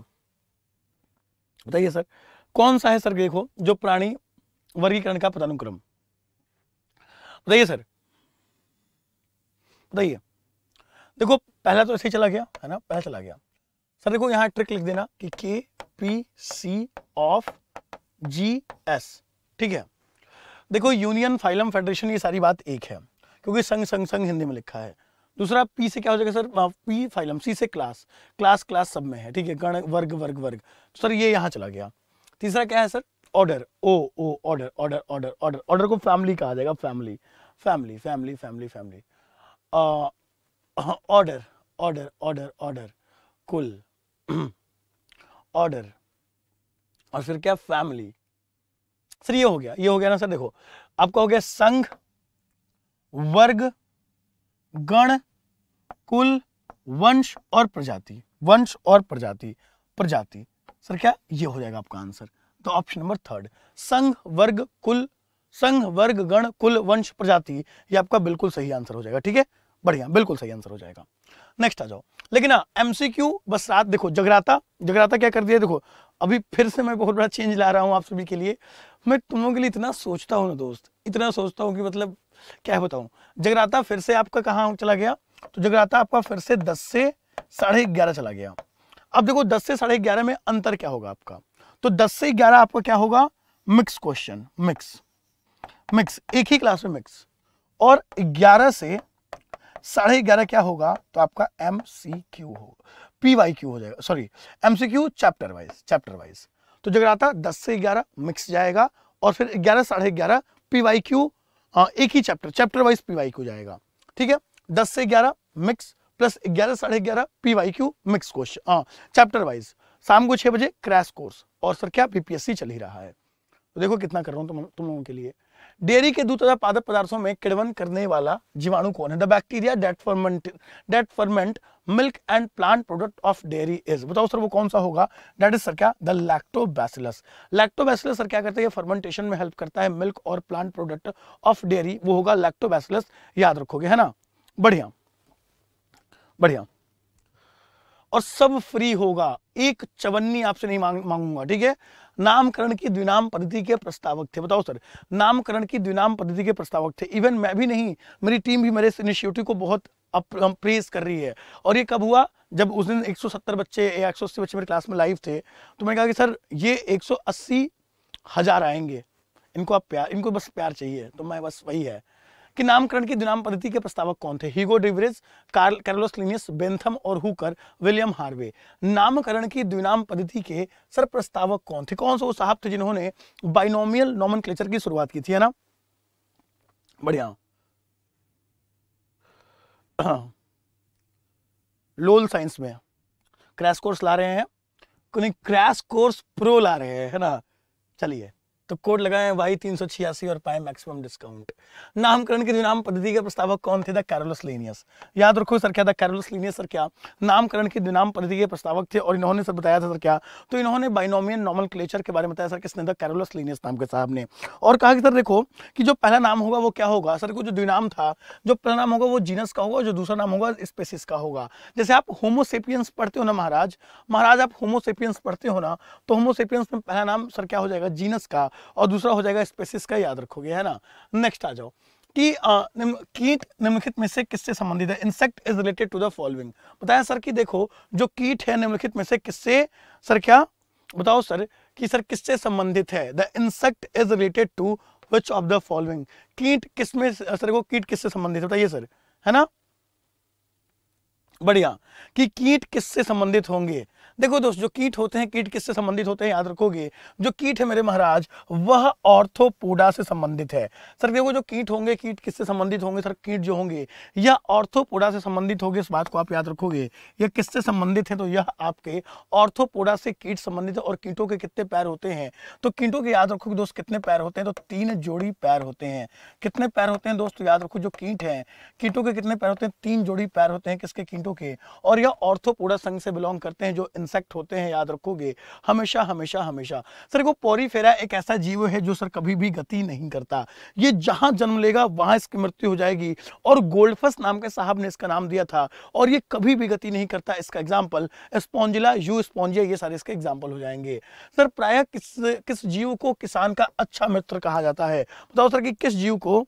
बताइए सर कौन सा है सर देखो जो प्राणी वर्गीकरण का पदानुक्रम बताइए सर बताइए देखो पहला तो ऐसे चला गया है ना पहला चला गया सर देखो यहां ट्रिक लिख देना कि K P C of G S ठीक है देखो यूनियन फाइलम फेडरेशन ये सारी बात एक है क्योंकि संग संग संग हिंदी में लिखा है दूसरा पी से क्या हो जाएगा सर पी फाइलम सी से क्लास क्लास क्लास सब में है ठीक है गण वर्ग वर्ग वर्ग तो सर ये यहाँ चला गया तीसरा क्या है sir order O O order order order order order को फैमिली कहा जाएगा family family family family family order order order order कुल ऑर्डर और फिर क्या फैमिली सर ये हो गया ये हो गया ना सर देखो आपका हो गया संघ वर्ग गण कुल वंश और प्रजाति वंश और प्रजाति प्रजाति सर क्या ये हो जाएगा आपका आंसर तो ऑप्शन नंबर थर्ड संघ वर्ग कुल संघ वर्ग गण कुल वंश प्रजाति ये आपका बिल्कुल सही आंसर हो जाएगा ठीक है बढ़िया बिल्कुल सही आंसर हो जाएगा नेक्स्ट आ जाओ लेकिन हाँ एमसीक्यू बस रात देखो जगराता जगराता क्या कर दिया देखो अभी फिर से मैं बहुत बड़ा चेंज ला रहा हूँ आप सभी के लिए मैं तुम लोगों के लिए इतना सोचता हूँ ना दोस्त इतना सोचता हूँ कि मतलब क्या बताऊं जगराता फिर से आपका कहाँ चला गया तो जगराता आपका फिर से दस से साढ़े ग्यारह चला गया अब देखो दस से साढ़े ग्यारह में अंतर क्या होगा आपका तो दस से ग्यारह आपका क्या होगा मिक्स क्वेश्चन मिक्स मिक्स एक ही क्लास में मिक्स और ग्यारह से साढ़े ग्यारह क्या होगा तो आपका एम सी क्यू होगा पी वाई क्यू हो जाएगा sorry M C Q chapter wise chapter wise तो जगराता दस से ग्यारह मिक्स जाएगा और फिर ग्यारह साढ़े ग्यारह पी वाई क्यू एक ही chapter chapter wise P Q जाएगा ठीक है दस से ग्यारह मिक्स प्लस ग्यारह साढ़े ग्यारह P Y Q mix question chapter wise शाम को छह बजे क्रैश कोर्स और सर क्या बीपीएससी चल ही रहा है तो देखो कितना कर रहा हूं तुम तुम लोगों के लिए डेयरी के दूध तथा पादप पदार्थों में किड़वन करने वाला जीवाणु कौन है the bacteria that ferment that ferment milk and plant product of dairy is बताओ सर वो कौन सा होगा डेट इज सर क्या द लैक्टोबैसिलस लैक्टोबैसिलस सर क्या करते हैं फर्मेंटेशन में हेल्प करता है मिल्क और प्लांट प्रोडक्ट ऑफ डेयरी वो होगा लैक्टोबैसिलस याद रखोगे है ना बढ़िया बढ़िया और सब फ्री होगा एक चवन्नी आपसे नहीं मांग मांगूंगा ठीक है नामकरण की द्विनाम पद्धति के प्रस्तावक थे बताओ सर नामकरण की द्विनाम पद्धति के प्रस्तावक थे इवन मैं भी नहीं मेरी टीम भी मेरे इस इनिशिएटिव को बहुत प्रेस कर रही है और ये कब हुआ जब उस दिन 170 बच्चे या एक बच्चे मेरे क्लास में लाइव थे तो मैंने कहा कि सर ये एक हजार आएंगे इनको आप प्यार इनको बस प्यार चाहिए तो मैं बस वही है कि नामकरण की दिनाम पद्धति के प्रस्तावक कौन थे Hugo de Vries Carl Carolus Linnaeus Bentham और हुकर विलियम हार्वे नामकरण की द्विनाम पद्धति के सर प्रस्तावक कौन थे कौन से वो साहब थे जिन्होंने बाइनोमियल नॉमन की शुरुआत की थी है ना बढ़िया लोल साइंस में क्रैश कोर्स ला रहे हैं क्रैश कोर्स प्रो ला रहे हैं है ना चलिए तो कोड लगाए वाई तीन सौ छियासी और पाए मैक्सिमम डिस्काउंट नामकरण की नाम पद्धति के प्रस्तावक कौन थे कैरोलस लीनियस याद रखो सर क्या था कैरोलस लीनियस सर क्या नामकरण की नाम पद्धति के प्रस्तावक थे और इन्होंने सर बताया था सर क्या तो इन्होंने बाइनोमियन नॉर्मल क्लेचर के बारे में बताया सर किसने था कैरोलस लीनियस नाम के साहब ने और कहा कि सर देखो कि जो पहला नाम होगा वो क्या होगा सर को जो द्विनाम था जो पहला नाम होगा वो जीनस का होगा जो दूसरा नाम होगा स्पेसिस का होगा जैसे आप होमोसेपियंस पढ़ते हो ना महाराज महाराज आप होमोसेपियंस पढ़ते हो ना तो होमोसेपियंस में पहला नाम सर क्या हो जाएगा जीनस का और दूसरा हो जाएगा स्पेसिस का याद रखोगे है ना नेक्स्ट आ जाओ कि कीट निम्नलिखित में से किससे संबंधित है insect is related to the following बताया सर कि देखो जो कीट है निम्नलिखित में से किससे सर क्या बताओ सर कि सर किससे संबंधित है the insect is related to which of the following कीट किस में सर को कीट किससे संबंधित है बताइए सर है ना बढ़िया कि कीट किससे संबंधित होंगे देखो दोस्त जो कीट होते हैं कीट किससे संबंधित होते हैं याद रखोगे जो कीट है मेरे महाराज वह ऑर्थोपोडा से संबंधित है सर देखो जो कीट होंगे कीट किससे संबंधित होंगे सर कीट जो होंगे यह ऑर्थोपोडा से संबंधित होंगे इस बात को आप याद रखोगे यह किससे संबंधित है तो यह आपके ऑर्थोपोडा से कीट संबंधित है और कीटों के कितने पैर होते हैं तो कीटों के याद रखोगे दोस्त कितने पैर होते हैं तो तीन जोड़ी पैर होते हैं कितने पैर होते हैं दोस्त तो याद रखो जो कीट है कीटों के कितने पैर होते हैं तीन जोड़ी पैर होते हैं किसके कीटों के और यह ऑर्थोपोडा संघ से बिलोंग करते हैं जो इंसेक्ट होते हैं याद रखोगे हमेशा हमेशा हमेशा सर वो पौरी फेरा एक ऐसा जीव है जो सर कभी भी गति नहीं करता ये जहां जन्म लेगा वहां इसकी मृत्यु हो जाएगी और गोल्डफस नाम के साहब ने इसका नाम दिया था और ये कभी भी गति नहीं करता इसका एग्जाम्पल स्पॉन्जिला यू स्पॉन्जिया ये सारे इसके एग्जाम्पल हो जाएंगे सर प्राय किस किस जीव को किसान का अच्छा मित्र कहा जाता है बताओ सर कि किस जीव को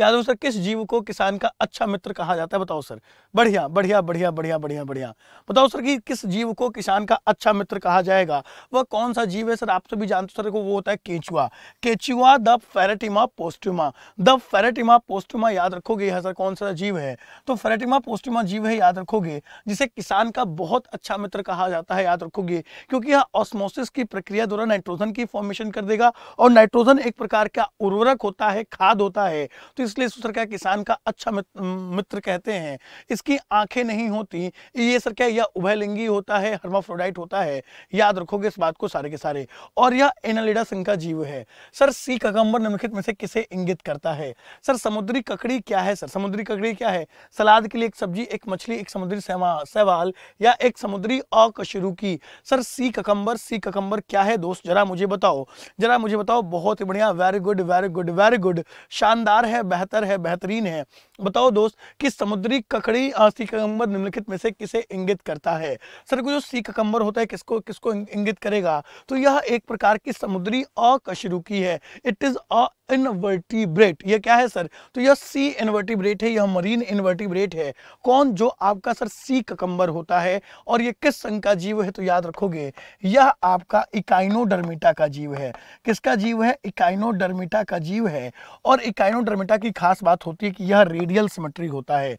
हो सर किस जीव को किसान का अच्छा मित्र कहा जाता है बताओ सर बढ़िया बढ़िया बढ़िया बढ़िया बढ़िया बढ़िया बताओ सर कि किस जीव को किसान का अच्छा मित्र कहा जाएगा वह कौन सा जीव है सर आप सभी जानते सर को वो होता है केचुआ केचुआ the Pheretima posthuma the Pheretima posthuma याद रखोगे यह सर कौन सा जीव है तो फेरेटिमा पोस्टिमा जीव है याद रखोगे जिसे किसान का बहुत अच्छा मित्र कहा जाता है याद रखोगे क्योंकि यह ऑस्मोसिस की प्रक्रिया द्वारा नाइट्रोजन की फॉर्मेशन कर देगा और नाइट्रोजन एक प्रकार का उर्वरक होता है खाद होता है तो इसलिए सर क्या किसान का अच्छा मित्र कहते हैं इसकी आंखें नहीं होती ये सर क्या यह उभयलिंगी होता है हर्माफ्रोडाइट होता है याद रखोगे इस बात को सारे के सारे और यह एनालिडा सिंह का जीव है सर सी कगम्बर निम्नलिखित में से किसे इंगित करता है सर समुद्री ककड़ी क्या है सर समुद्री ककड़ी क्या है सलाद के लिए एक सब्जी एक मछली एक समुद्री सहवाल या एक समुद्री अकशरू की sir sea cucumber sea cucumber क्या है दोस्त जरा मुझे बताओ जरा मुझे बताओ बहुत ही बढ़िया very good very good very good शानदार है बेहतर है बेहतरीन है बताओ दोस्त कि समुद्री ककड़ी सी ककम्बर निम्नलिखित में से किसे इंगित करता है सर को जो सी ककम्बर होता है किसको किसको इंगित करेगा तो यह एक प्रकार की समुद्री अकशरुकी है इट इज़ अ इनवर्टिब्रेट यह क्या है सर तो यह सी इनवर्टिब्रेट है यह मरीन इनवर्टिब्रेट है कौन जो आपका सर सी ककम्बर होता है और यह किस संघ का जीव है तो याद रखोगे यह आपका इकाइनोडर्मिटा का जीव है किसका जीव है इकाइनोडर्मिटा का जीव है और इकाइनोडर्मिटा की खास बात होती है कि यह रेडियल सिमेट्री होता है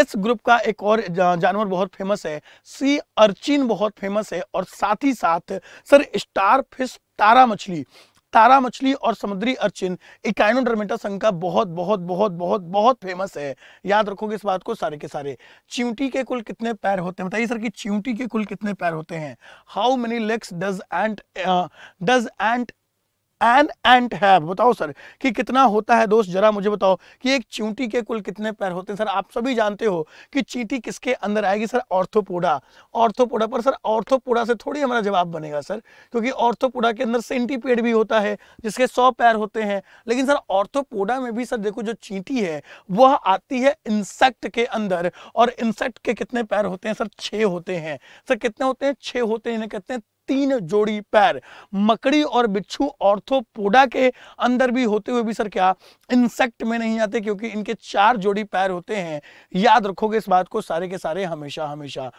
इस ग्रुप का एक और जानवर बहुत फेमस है सी अर्चिन बहुत फेमस है और साथ ही साथ सर स्टार फिश तारा मछली तारा मछली और समुद्री अर्चिन इकाइनोडर्मेटा संघ का बहुत बहुत बहुत बहुत बहुत फेमस है याद रखोगे इस बात को सारे के सारे चिंटी के कुल कितने पैर होते हैं बताइए सर कि चिंटी के कुल कितने पैर होते हैं how many legs does ant does ant an ant है बताओ सर कि कितना होता है दोस्त जरा मुझे बताओ कि एक चींटी के कुल कितने पैर होते हैं सर आप सभी जानते हो कि चींटी किसके अंदर आएगी सर ऑर्थोपोडा ऑर्थोपोडा पर सर ऑर्थोपोडा से थोड़ी हमारा जवाब बनेगा सर क्योंकि ऑर्थोपोडा के अंदर सेंटीपेड भी होता है जिसके सौ पैर होते हैं लेकिन सर ऑर्थोपोडा में भी सर देखो जो चींटी है वह आती है इंसेक्ट के अंदर और इंसेक्ट के कितने पैर होते हैं सर छे होते हैं सर कितने होते हैं छे होते हैं कहते हैं तीन जोड़ी पैर मकड़ी और बिच्छू ऑर्थोपोडा के अंदर भी होते हुए भी सर क्या इंसेक्ट में नहीं आते क्योंकि इनके चार जोड़ी पैर होते हैं याद रखोगे इस बात को सारे के सारे हमेशा हमेशा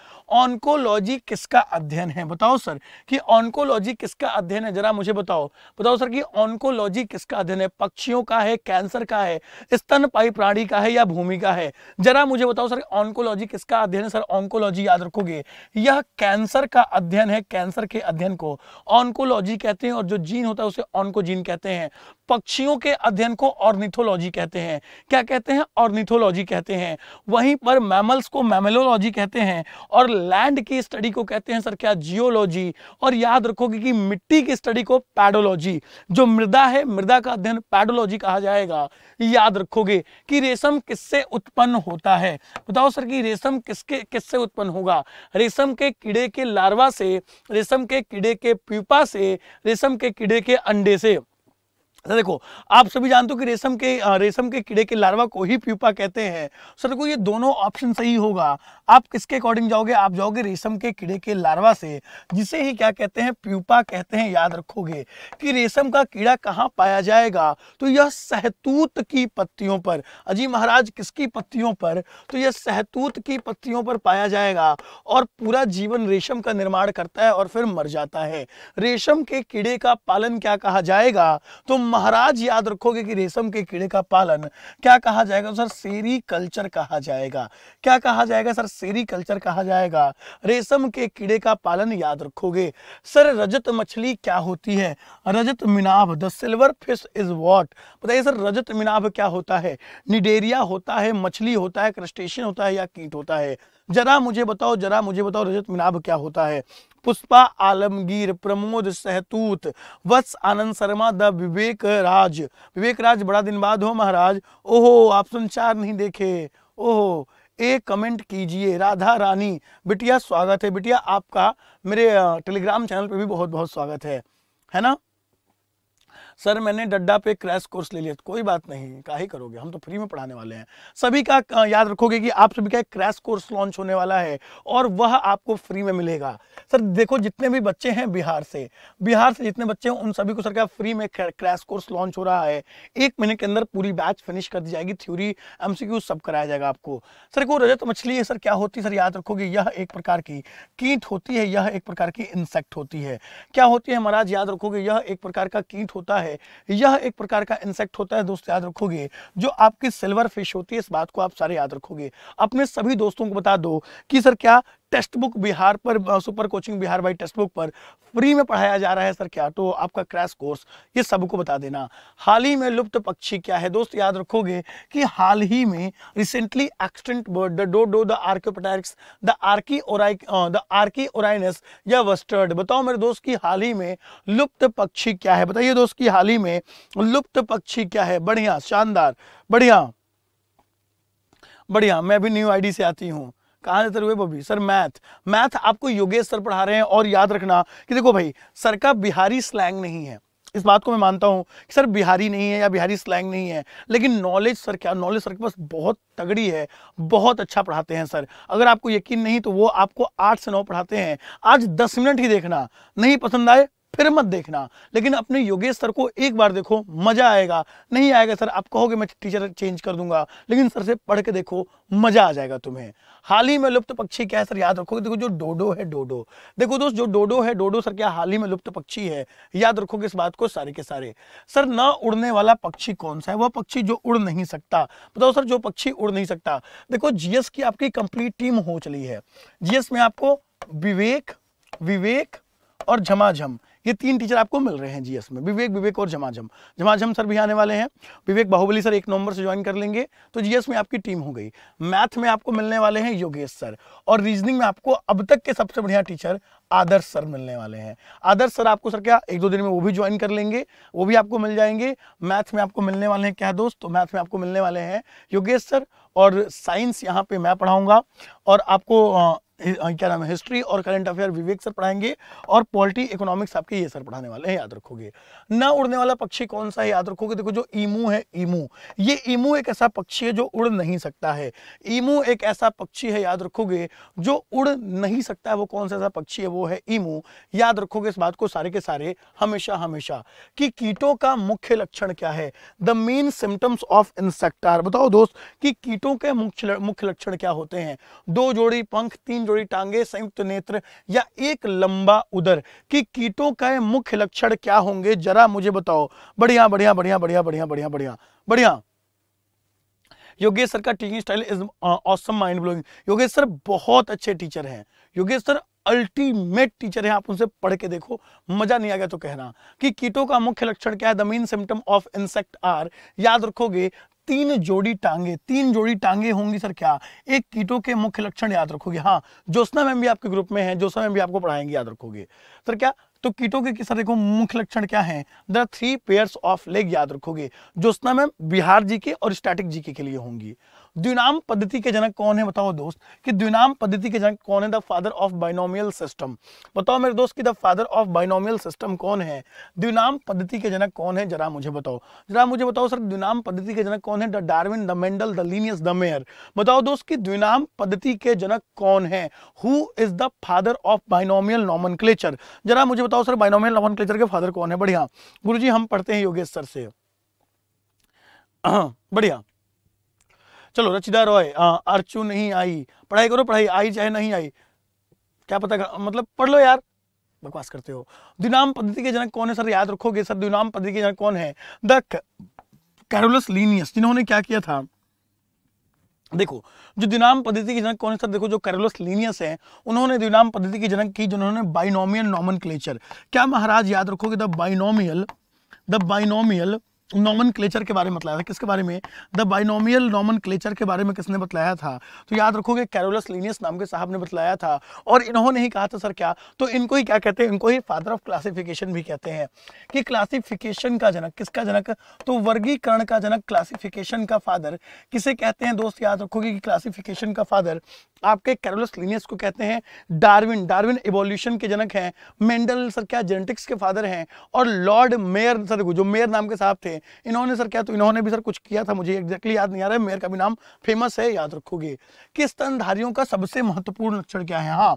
ऑनकोलॉजी किसका अध्ययन है बताओ सर कि ऑनकोलॉजी किसका अध्ययन है जरा मुझे बताओ बताओ सर कि ऑनकोलॉजी किसका अध्ययन है पक्षियों का है कैंसर का है स्तनपाई प्राणी का है या भूमि का है जरा मुझे बताओ सर ऑनकोलॉजी किसका अध्ययन है सर ऑनकोलॉजी याद रखोगे यह कैंसर का अध्ययन है कैंसर के के अध्ययन को ऑनकोलॉजी कहते हैं और जो जीन होता है उसे ऑनकोजीन कहते हैं पक्षियों के अध्ययन को ऑर्निथोलॉजी कहते हैं क्या कहते हैं ऑर्निथोलॉजी कहते हैं वहीं पर मैमल्स को मैमलोलॉजी कहते हैं और लैंड की स्टडी को कहते हैं सर क्या जियोलॉजी और याद रखोगे कि मिट्टी की स्टडी को पैडोलॉजी जो मृदा है मृदा का अध्ययन पैडोलॉजी कहा जाएगा याद रखोगे कि रेशम किससे उत्पन्न होता है बताओ सर कि रेशम किसके किससे उत्पन्न होगा रेशम के कीड़े के लार्वा से रेशम के कीड़े के पीपा से रेशम के कीड़े के अंडे से सर अच्छा, देखो आप सभी जानते हो कि रेशम के रेशम के कीड़े के लार्वा को ही प्यूपा कहते हैं सर देखो ये दोनों ऑप्शन सही होगा आप किसके अकॉर्डिंग जाओगे आप जाओगे रेशम के कीड़े के लार्वा से जिसे ही क्या कहते हैं प्यूपा कहते हैं याद रखोगे कि रेशम का कीड़ा कहाँ पाया जाएगा तो यह सहतूत की पत्तियों पर अजी महाराज किसकी पत्तियों पर तो यह सहतूत की पत्तियों पर पाया जाएगा और पूरा जीवन रेशम का निर्माण करता है और फिर मर जाता है रेशम के कीड़े का पालन क्या कहा जाएगा तो महाराज याद रखोगे कि रेशम के कीड़े का पालन क्या कहा जाएगा सर सेरी कल्चर कहा जाएगा क्या कहा जाएगा सर सेरी कल्चर कहा जाएगा रेशम के कीड़े का पालन याद रखोगे सर रजत मछली क्या होती है रजत मिनाब the silver fish is what बताइए सर रजत मिनाब क्या होता है निडेरिया होता है मछली होता है क्रस्टेशियन होता है या कीट होता है जरा मुझे बताओ जरा मुझे बताओ रजत मिनाब क्या होता है पुष्पा आलमगीर प्रमोद सहतूत वत्स आनंद शर्मा द विवेक राज विवेक राज बड़ा दिन बाद हो महाराज ओहो सुन चार नहीं देखे ओहो एक कमेंट कीजिए राधा रानी बिटिया स्वागत है बिटिया आपका मेरे टेलीग्राम चैनल पर भी बहुत बहुत स्वागत है है ना सर मैंने डड्डा पे क्रैश कोर्स ले लिया कोई बात नहीं का ही करोगे हम तो फ्री में पढ़ाने वाले हैं सभी का याद रखोगे कि आप सभी का एक क्रैश कोर्स लॉन्च होने वाला है और वह आपको फ्री में मिलेगा सर देखो जितने भी बच्चे हैं बिहार से बिहार से जितने बच्चे हैं उन सभी को सर क्या फ्री में क्रैश कोर्स लॉन्च हो रहा है एक महीने के अंदर पूरी बैच फिनिश कर दी जाएगी थ्योरी एम सब कराया जाएगा आपको सर को रजत मछली सर क्या होती है सर याद रखोगे यह एक प्रकार की कीट होती है यह एक प्रकार की इंसेक्ट होती है क्या होती है महाराज याद रखोगे यह एक प्रकार का कीट होता है है यह एक प्रकार का इंसेक्ट होता है दोस्त याद रखोगे जो आपकी सिल्वर फिश होती है इस बात को आप सारे याद रखोगे अपने सभी दोस्तों को बता दो कि सर क्या टेक्स्ट बुक बिहार पर super coaching Bihar by textbook पर फ्री में पढ़ाया जा रहा है सर क्या तो आपका क्रैश कोर्स ये सबको बता देना हाल ही में लुप्त पक्षी क्या है दोस्त याद रखोगे कि हाल ही में recently extant bird the dodo dodo the Archaeopteryx the आर्की ओराइक द आर्की ओराइनस या वस्टर्ड बताओ मेरे दोस्त की हाल ही में लुप्त पक्षी क्या है बताइए दोस्त की हाल ही में लुप्त पक्षी क्या है बढ़िया शानदार बढ़िया बढ़िया मैं भी न्यू आईडी से आती हूँ कहा देते हुए बबी सर मैथ मैथ आपको योगेश सर पढ़ा रहे हैं और याद रखना कि देखो भाई सर का बिहारी स्लैंग नहीं है इस बात को मैं मानता हूं कि सर बिहारी नहीं है या बिहारी स्लैंग नहीं है लेकिन नॉलेज सर क्या नॉलेज सर के पास बहुत तगड़ी है बहुत अच्छा पढ़ाते हैं सर अगर आपको यकीन नहीं तो वो आपको आठ से नौ पढ़ाते हैं आज दस मिनट ही देखना नहीं पसंद आए फिर मत देखना लेकिन अपने योगेश सर को एक बार देखो मजा आएगा नहीं आएगा सर आप कहोगे मैं टीचर चेंज कर दूंगा लेकिन सर से पढ़ के देखो मजा आ जाएगा तुम्हें हाल ही में लुप्त पक्षी क्या है सर याद रखोगे देखो जो डोडो है डोडो देखो दोस्त जो डोडो है डोडो सर क्या हाल ही में लुप्त पक्षी है याद रखोगे इस बात को सारे के सारे सर न उड़ने वाला पक्षी कौन सा है वह पक्षी जो उड़ नहीं सकता बताओ सर जो पक्षी उड़ नहीं सकता देखो जीएस की आपकी कंप्लीट टीम हो चली है जीएस में आपको विवेक विवेक और झमाझम जम। ये तीन टीचर आपको मिल रहे हैं जीएस में विवेक विवेक और जमाझम जमाझम सर भी आने वाले हैं विवेक बाहुबली सर एक नवंबर से ज्वाइन कर लेंगे तो जीएस में आपकी टीम हो गई मैथ में आपको मिलने वाले हैं योगेश सर और रीजनिंग में आपको अब तक के सबसे बढ़िया टीचर आदर्श सर मिलने वाले हैं आदर्श सर आपको सर क्या एक दो दिन में वो भी ज्वाइन कर लेंगे वो भी आपको मिल जाएंगे मैथ में आपको मिलने वाले हैं क्या दोस्त तो मैथ में आपको मिलने वाले हैं योगेश सर और साइंस यहाँ पे मैं पढ़ाऊंगा और आपको क्या नाम है हिस्ट्री और करंट अफेयर विवेक सर पढ़ाएंगे और पॉलिटी इकोनॉमिक्स आपके ये सर पढ़ाने वाले हैं याद रखोगे ना उड़ने वाला पक्षी कौन सा है याद रखोगे देखो जो ईमू है ईमू ये ईमू एक ऐसा पक्षी है जो उड़ नहीं सकता है ईमू एक ऐसा पक्षी है याद रखोगे जो उड़ नहीं सकता है वो कौन सा ऐसा पक्षी है वो है ईमू याद रखोगे इस बात को सारे के सारे हमेशा हमेशा कि कीटों का मुख्य लक्षण क्या है the main symptoms of insecta बताओ दोस्त कि कीटों के मुख्य लक्षण क्या होते हैं दो जोड़ी पंख तीन जोड़ी टांगे संयुक्त नेत्र या एक लंबा उदर कि कीटों का मुख्य लक्षण क्या होंगे जरा मुझे बताओ बढ़िया बढ़िया बढ़िया बढ़िया बढ़िया बढ़िया बढ़िया बढ़िया योगेश सर का teaching style is awesome mind blowing Yogesh sir बहुत अच्छे टीचर हैं योगेश सर अल्टीमेट टीचर हैं आप उनसे पढ़ के देखो मजा नहीं आ गया तो कहना कि कीटों का मुख्य लक्षण क्या है the main symptom of insect are याद रखोगे तीन जोड़ी टांगे तीन जोड़ी टांगे होंगी सर क्या एक कीटो के मुख्य लक्षण याद रखोगे हाँ ज्योत्ना मैम भी आपके ग्रुप में है ज्योत्ना मैम भी आपको पढ़ाएंगे याद रखोगे सर क्या तो कीटो के सर देखो मुख्य लक्षण क्या है there three pairs of leg याद रखोगे ज्योत्ना मैम बिहार जी के और स्टैटिक जीके के लिए होंगी द्विनाम पद्धति के जनक कौन है बताओ दोस्त कि द्विनाम पद्धति के जनक कौन है the father of binomial system बताओ मेरे दोस्त कि the father of binomial system कौन है द्विनाम पद्धति के जनक कौन है जरा मुझे बताओ जरा मुझे बताओ सर द्विनाम पद्धति के जनक कौन है the Darwin the Mendel the Linnaeus the Mayr बताओ दोस्त कि द्विनाम पद्धति के जनक कौन है who is the father of binomial nomen जरा मुझे बताओ सर बाइनोमियल नॉमन के फादर कौन है बढ़िया गुरु हम पढ़ते हैं योगेश सर से बढ़िया चलो रचिदा रॉय हाँ, अर्चू नहीं आई पढ़ाई करो पढ़ाई आई चाहे नहीं आई क्या पता कर, मतलब पढ़ लो यार बकवास करते हो द्विनाम पद्धति के जनक कौन है सर याद रखोगे सर द्विनाम पद्धति के जनक कौन है द कैरोलस लीनियस जिन्होंने क्या किया था देखो जो द्विनाम पद्धति के जनक कौन है सर देखो जो कैरोलस लीनियस है उन्होंने द्विनाम पद्धति के जनक की जिन्होंने बाइनोमियल नॉमन क्लेचर क्या महाराज याद रखोगे the binomial the binomial nomenclature के बारे में बताया था किसके बारे में द बाइनोमियल नॉमन क्लेचर के बारे में किसने बतलाया था तो याद रखोगे कैरोलस लीनियस नाम के साहब ने बतलाया था और इन्होंने ही कहा था सर क्या तो इनको ही क्या कहते हैं इनको ही फादर ऑफ क्लासिफिकेशन भी कहते हैं कि क्लासिफिकेशन का जनक किसका जनक तो वर्गीकरण का जनक क्लासिफिकेशन का फादर किसे कहते हैं दोस्त याद रखोगे कि क्लासिफिकेशन का फादर आपके कैरोलस लीनियस को कहते हैं डार्विन डार्विन इवोल्यूशन के जनक हैं मेंडल सर क्या जेनेटिक्स के फादर हैं और लॉर्ड मेयर सर जो मेयर नाम के साहब थे में इन्होंने सर क्या तो इन्होंने भी सर कुछ किया था मुझे एग्जैक्टली याद नहीं आ रहा है मेयर का भी नाम फेमस है याद रखोगे किस तनधारियों का सबसे महत्वपूर्ण लक्षण क्या है हाँ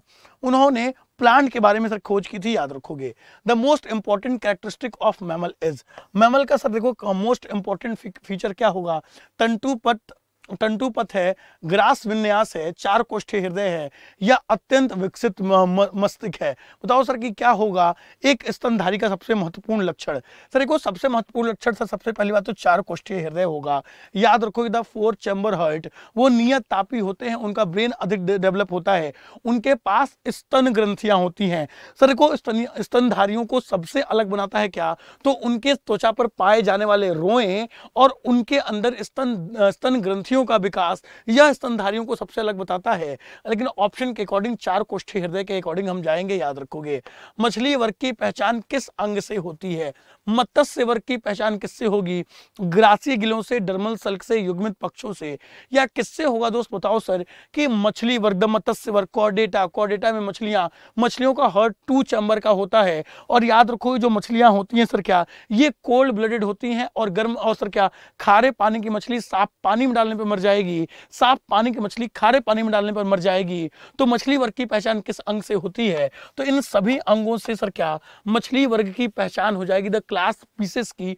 उन्होंने प्लांट के बारे में सर खोज की थी याद रखोगे the most important characteristic of mammal is mammal का सर देखो मोस्ट इंपॉर्टेंट फीचर क्या होगा तंतु पट तंटुपथ है ग्रास विन्यास है चार कोष्ठ हृदय है या अत्यंत विकसित मस्तिष्क है बताओ सर कि क्या होगा एक स्तनधारी का सबसे महत्वपूर्ण लक्षण सर एक सबसे महत्वपूर्ण लक्षण सर सबसे पहली बात तो चार कोष्ठीय हृदय होगा याद रखो द फोर चैम्बर हर्ट वो नियत तापी होते हैं उनका ब्रेन अधिक डेवलप होता है उनके पास स्तन ग्रंथियां होती हैं सर देखो स्तनधारियों को सबसे अलग बनाता है क्या तो उनके त्वचा पर पाए जाने वाले रोए और उनके अंदर स्तन स्तन ग्रंथियों स्तनधारियों का विकास यह स्तनधारियों को सबसे अलग बताता है लेकिन ऑप्शन के अकॉर्डिंग चार कोष्ठ हृदय के अकॉर्डिंग हम जाएंगे याद रखोगे मछली वर्ग की पहचान किस अंग से होती है मत्स्य वर्ग की पहचान किससे होगी ग्रासी गिलों से डर्मल सल्क से युग्मित पक्षों से या किससे होगा दोस्त बताओ सर कि मछली वर्ग मत्स्य वर्ग कॉर्डेटा कॉर्डेटा में मछलियां मछलियों का हर टू चैम्बर का होता है और याद रखो जो मछलियां होती हैं सर क्या ये कोल्ड ब्लडेड होती हैं और गर्म और सर क्या खारे पानी की मछली साफ पानी में डालने पर मर जाएगी साफ पानी की मछली खारे पानी में डालने पर मर जाएगी तो मछली वर्ग की पहचान किस अंग से होती है तो इन सभी अंगों से सर क्या मछली वर्ग की पहचान हो जाएगी द क्लास पीसेस की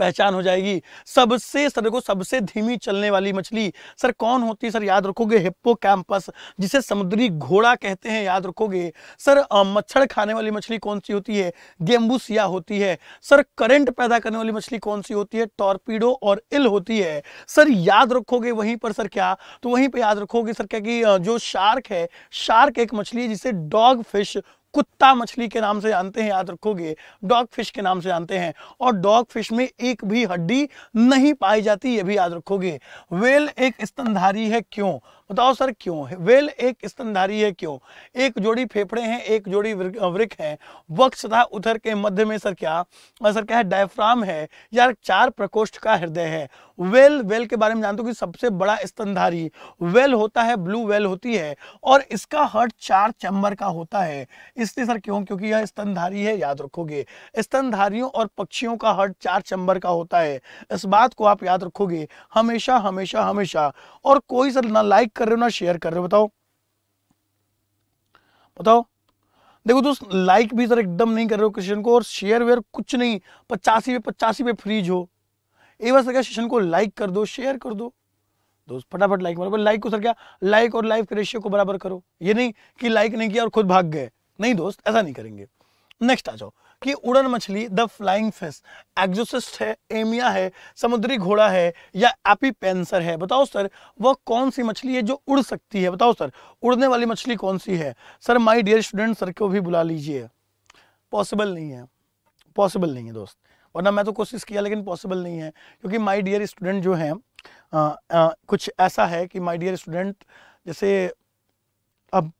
पहचान हो जाएगी सबसे सर देखो सबसे धीमी चलने वाली मछली सर कौन होती है सर याद रखोगे हिप्पो कैंपस जिसे समुद्री घोड़ा कहते हैं याद रखोगे सर मच्छर खाने वाली मछली कौन सी होती है गेम्बूसिया होती है सर करंट पैदा करने वाली मछली कौन सी होती है टॉर्पीडो और इल होती है सर याद रखोगे वहीं पर सर क्या तो वहीं पर याद रखोगे सर क्या कि जो शार्क है शार्क एक मछली है जिसे डॉग फिश कुत्ता मछली के नाम से जानते हैं याद रखोगे डॉग फिश के नाम से जानते हैं और डॉग फिश में एक भी हड्डी नहीं पाई जाती ये भी याद रखोगे वेल एक स्तनधारी है क्यों बताओ सर क्यों है वेल एक स्तनधारी है क्यों एक जोड़ी फेफड़े हैं एक जोड़ी वृक है वक्ष तथा उधर के मध्य में सर क्या सर क्या है डायफ्राम है यार चार प्रकोष्ठ का हृदय है वेल वेल के बारे में जानते हो कि सबसे बड़ा स्तनधारी वेल होता है ब्लू वेल होती है और इसका हर्ट चार चैम्बर का होता है इसलिए सर क्यों क्योंकि यह स्तनधारी है याद रखोगे स्तनधारियों और पक्षियों का हर्ट चार चैम्बर का होता है इस बात को आप याद रखोगे हमेशा हमेशा हमेशा और कोई सर ना लाइक कर रहे हो ना शेयर कर रहे हो बताओ बताओ देखो दोस्त लाइक भी सर एकदम नहीं कर रहे हो क्वेश्चन को और शेयर वेयर कुछ नहीं पचासी पे पचासी पे फ्रीज हो ये बस सर क्या सेशन को लाइक कर दो शेयर कर दो दोस्त फटाफट लाइक मारो लाइक को सर क्या लाइक और लाइफ के रेशियो को बराबर करो ये नहीं कि लाइक नहीं किया और खुद भाग गए नहीं दोस्त ऐसा नहीं करेंगे नेक्स्ट आ जाओ कि उड़न मछली द फ्लाइंग फिश एग्जोसिस्ट है एमिया है समुद्री घोड़ा है या एपी पेंसर है बताओ सर वह कौन सी मछली है जो उड़ सकती है बताओ सर उड़ने वाली मछली कौन सी है sir my dear student sir को भी बुला लीजिए पॉसिबल नहीं है पॉसिबल नहीं है दोस्त वरना मैं तो कोशिश किया लेकिन पॉसिबल नहीं है क्योंकि माई डियर स्टूडेंट जो है आ, आ, कुछ ऐसा है कि माई डियर स्टूडेंट जैसे अब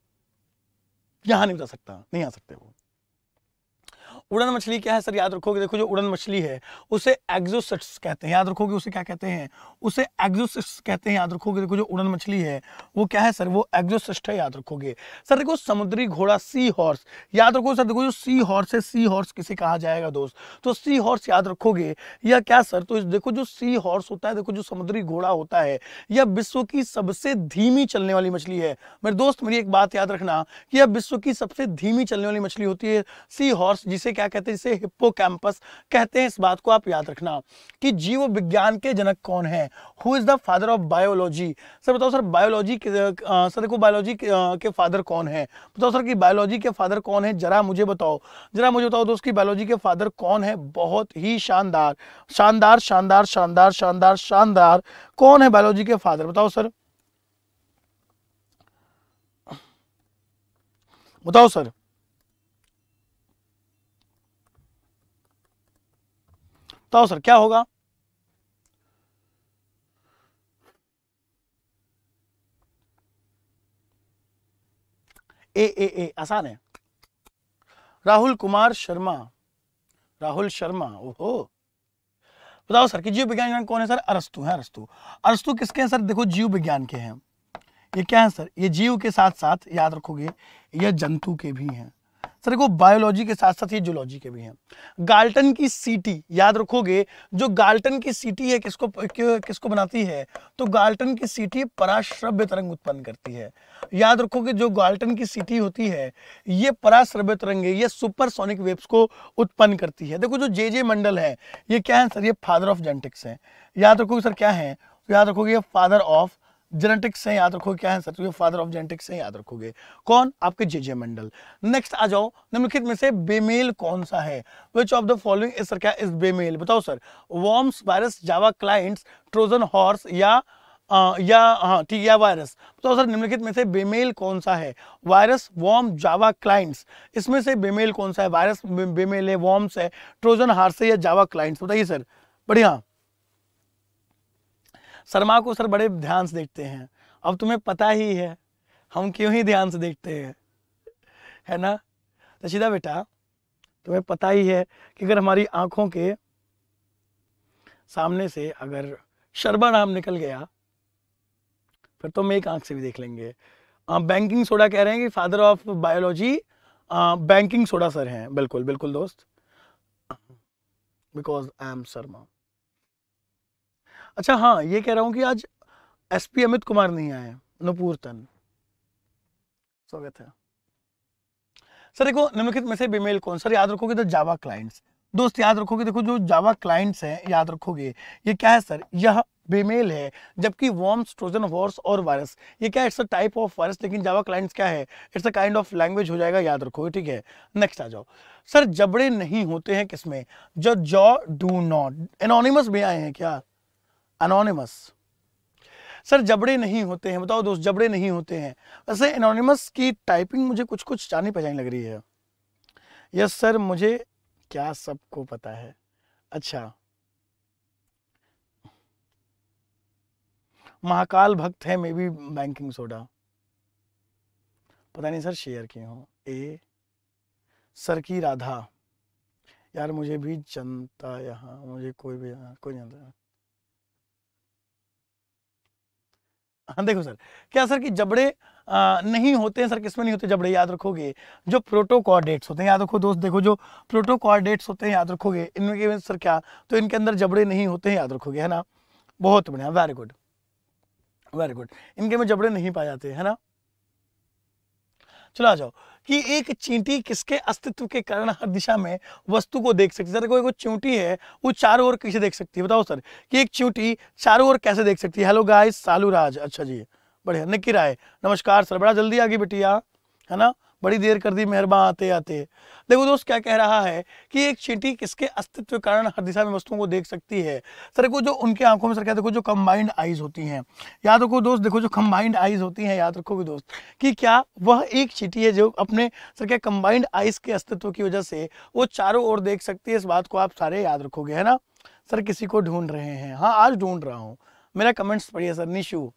यहाँ नहीं बता सकता नहीं आ सकते वो उड़न मछली क्या है सर याद रखोगे देखो जो उड़न मछली है उसे एग्जोसिट्स कहते हैं याद रखोगे उसे क्या कहते हैं उसे एग्जोसिट्स कहते हैं याद रखोगे देखो जो उड़न मछली है वो क्या है सर वो एग्जोसिस्ट है याद रखोगे सर देखो समुद्री घोड़ा सी हॉर्स याद रखो सर देखो जो सी हॉर्स है सी हॉर्स किसे कहा जाएगा दोस्त तो सी हॉर्स याद रखोगे या क्या सर तो देखो जो सी हॉर्स होता है देखो जो समुद्री घोड़ा होता है यह विश्व की सबसे धीमी चलने वाली मछली है मेरे दोस्त मेरी एक बात याद रखना यह विश्व की सबसे धीमी चलने वाली मछली होती है सी हॉर्स जिसे क्या कहते हैं इसे हिप्पो कहते हैं इस बात को आप याद रखना कि जीव विज्ञान के जनक कौन है who is the father of biology sir बताओ सर बायोलॉजी सर देखो बायोलॉजी के फादर कौन है बताओ सर कि बायोलॉजी के फादर कौन है जरा मुझे बताओ जरा मुझे बताओ दोस्त की बायोलॉजी के फादर कौन है बहुत ही शानदार शानदार शानदार शानदार शानदार शानदार कौन है बायोलॉजी के फादर बताओ सर बताओ सर बताओ तो सर क्या होगा ए ए ए आसान है राहुल कुमार शर्मा राहुल शर्मा ओहो बताओ सर कि जीव विज्ञान कौन है सर अरस्तु है अरस्तु अरस्तु किसके हैं सर देखो जीव विज्ञान के हैं ये क्या है सर ये जीव के साथ साथ याद रखोगे ये जंतु के भी हैं सर देखो बायोलॉजी के साथ साथ ये जूलॉजी के भी हैं गाल्टन की सीटी याद रखोगे जो गाल्टन की सीटी है किसको किसको बनाती है तो गाल्टन की सीटी पराश्रव्य तरंग उत्पन्न करती है याद रखोगे जो गाल्टन की सीटी होती है ये पराश्रव्य तरंग ये सुपरसोनिक वेब्स को उत्पन्न करती है देखो जो जे जे मंडल है ये क्या है सर ये फादर ऑफ जेनेटिक्स है याद रखोगे सर क्या है याद रखोगे ये फादर ऑफ जेनेटिक्स से याद रखोगे क्या है सर तो फादर ऑफ जेनेटिक्स से याद रखोगे कौन आपके जे जे मंडल नेक्स्ट आ जाओ निम्नलिखित में से बेमेल कौन सा है which of the following is sir क्या इज बेमेल बताओ sir worms virus Java clients Trojan horse या आ, या हाँ ठीक या वायरस तो सर निम्नलिखित में से बेमेल कौन सा है वायरस वॉर्म जावा क्लाइंट्स इसमें से बेमेल कौन सा है वायरस बेमेल है वॉर्म्स है ट्रोजन हार्स है या जावा क्लाइंट्स बताइए सर बढ़िया हाँ। शर्मा को सर बड़े ध्यान से देखते हैं अब तुम्हें पता ही है हम क्यों ही ध्यान से देखते हैं है ना रशीदा बेटा तुम्हें पता ही है कि अगर हमारी आंखों के सामने से अगर शर्मा नाम निकल गया फिर तो हम एक आंख से भी देख लेंगे आ, बैंकिंग सोडा कह रहे हैं कि father of biology banking soda sir हैं बिल्कुल बिल्कुल दोस्त बिकॉज आई एम शर्मा अच्छा हाँ ये कह रहा हूँ कि आज एसपी अमित कुमार नहीं आए नूपुर तन स्वागत है सर देखो निम्नलिखित में से बीमेल कौन सर याद रखोगे तो जावा क्लाइंट्स दोस्त याद रखोगे देखो जो जावा क्लाइंट्स हैं याद रखोगे ये क्या है सर यह बीमेल है जबकि वॉर्म्स ट्रोजन वॉर्स और वायरस ये क्या it's a type of virus लेकिन जावा क्लाइंट्स क्या है it's a kind of language हो जाएगा याद रखोगे ठीक है नेक्स्ट आ जाओ सर जबड़े नहीं होते हैं किसमें जो जॉ डू नॉट एनोनिमस भी आए हैं क्या अनोनिमस सर जबड़े नहीं होते हैं बताओ दोस्त जबड़े नहीं होते हैं वैसे एनोनिमस की टाइपिंग मुझे कुछ कुछ जानी पहचानी लग रही है यस सर मुझे क्या सबको पता है अच्छा महाकाल भक्त है मे बी बैंकिंग सोडा पता नहीं सर शेयर की हूँ ए सर की राधा यार मुझे भी जनता यहाँ मुझे कोई भी कोई जानता हाँ देखो सर क्या सर कि जबड़े आ, नहीं होते हैं सर किसमें नहीं होते जबड़े याद रखोगे जो प्रोटोकॉर्डेट्स होते हैं याद रखो दोस्त देखो जो प्रोटोकॉर्डेट्स होते हैं याद रखोगे इनमें सर क्या तो इनके अंदर जबड़े नहीं होते हैं याद रखोगे है ना बहुत बढ़िया वेरी गुड वेरी गुड इनके में जबड़े नहीं पाए जाते है ना चलो आ जाओ कि एक चींटी किसके अस्तित्व के कारण हर दिशा में वस्तु को देख सकती है सर कोई चींटी है वो चारों ओर कैसे देख सकती है बताओ सर कि एक चींटी चारों ओर कैसे देख सकती है हेलो गाइस सालू राज अच्छा जी बढ़िया निकी राय नमस्कार सर बड़ा जल्दी आ गई बेटिया है ना बड़ी देर कर दी मेहरबान आते आते देखो दोस्त क्या कह रहा है कि एक चींटी किसके अस्तित्व कारण हर दिशा में वस्तुओं को देख सकती है सर देखो जो उनके आंखों में सर क्या देखो जो कम्बाइंड आईज होती हैं याद रखो दोस्त देखो जो कम्बाइंड आईज होती हैं याद रखोगे दोस्त कि क्या वह एक चींटी है जो अपने सर क्या कम्बाइंड आइज के अस्तित्व की वजह से वो चारों ओर देख सकती है इस बात को आप सारे याद रखोगे है ना सर किसी को ढूंढ रहे हैं हाँ आज ढूंढ रहा हूँ मेरा कमेंट्स पढ़िए सर निशु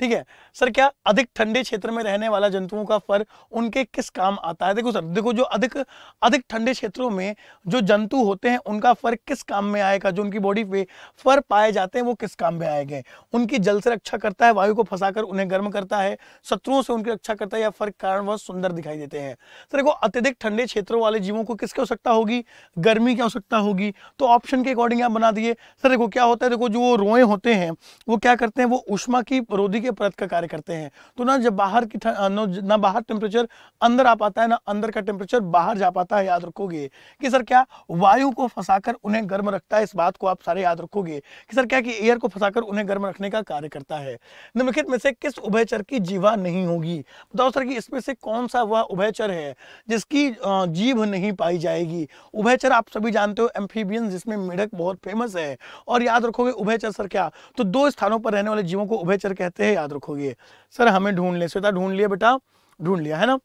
ठीक है सर क्या अधिक ठंडे क्षेत्र में रहने वाला जंतुओं का फर उनके किस काम आता है देखो सर देखो जो अधिक अधिक ठंडे क्षेत्रों में जो जंतु होते हैं उनका फर किस काम में आएगा जो उनकी बॉडी पे फर पाए जाते हैं वो किस काम में आएंगे उनकी जल से रक्षा करता है वायु को फंसाकर उन्हें गर्म करता है शत्रुओं से उनकी रक्षा करता है या फर कारण वह सुंदर दिखाई देते हैं सर देखो अत्यधिक ठंडे क्षेत्रों वाले जीवों को किसकी आवश्यकता होगी गर्मी की आवश्यकता होगी तो ऑप्शन के अकॉर्डिंग आप बना दिए सर देखो क्या होता है देखो जो रोए होते हैं वो क्या करते हैं वो उष्मा की रोधी के परत का कार्य करते हैं तो ना जब बाहर की ना बाहर टेम्परेचर अंदर आ पाता है ना अंदर का टेम्परेचर बाहर जा पाता है याद रखोगे कि सर क्या वायु को फंसाकर उन्हें गर्म रखता है इस बात को आप सारे याद रखोगे कि सर क्या कि एयर को फंसाकर उन्हें गर्म रखने का कार्य करता है निम्नलिखित में से किस उभयचर की जीवा नहीं होगी बताओ सर कि इसमें से कौन सा वह उभयचर है जिसकी जीव नहीं पाई जाएगी उभयचर आप सभी जानते हो एम्फीबियन जिसमें मेढक बहुत फेमस है और याद रखोगे उभयचर सर क्या तो दो स्थानों पर रहने वाले जीवों को उभयचर कहते हैं याद रखोगे सर हमें ढूंढ ले सोता ढूंढ लिया बेटा ढूंढ लिया है ना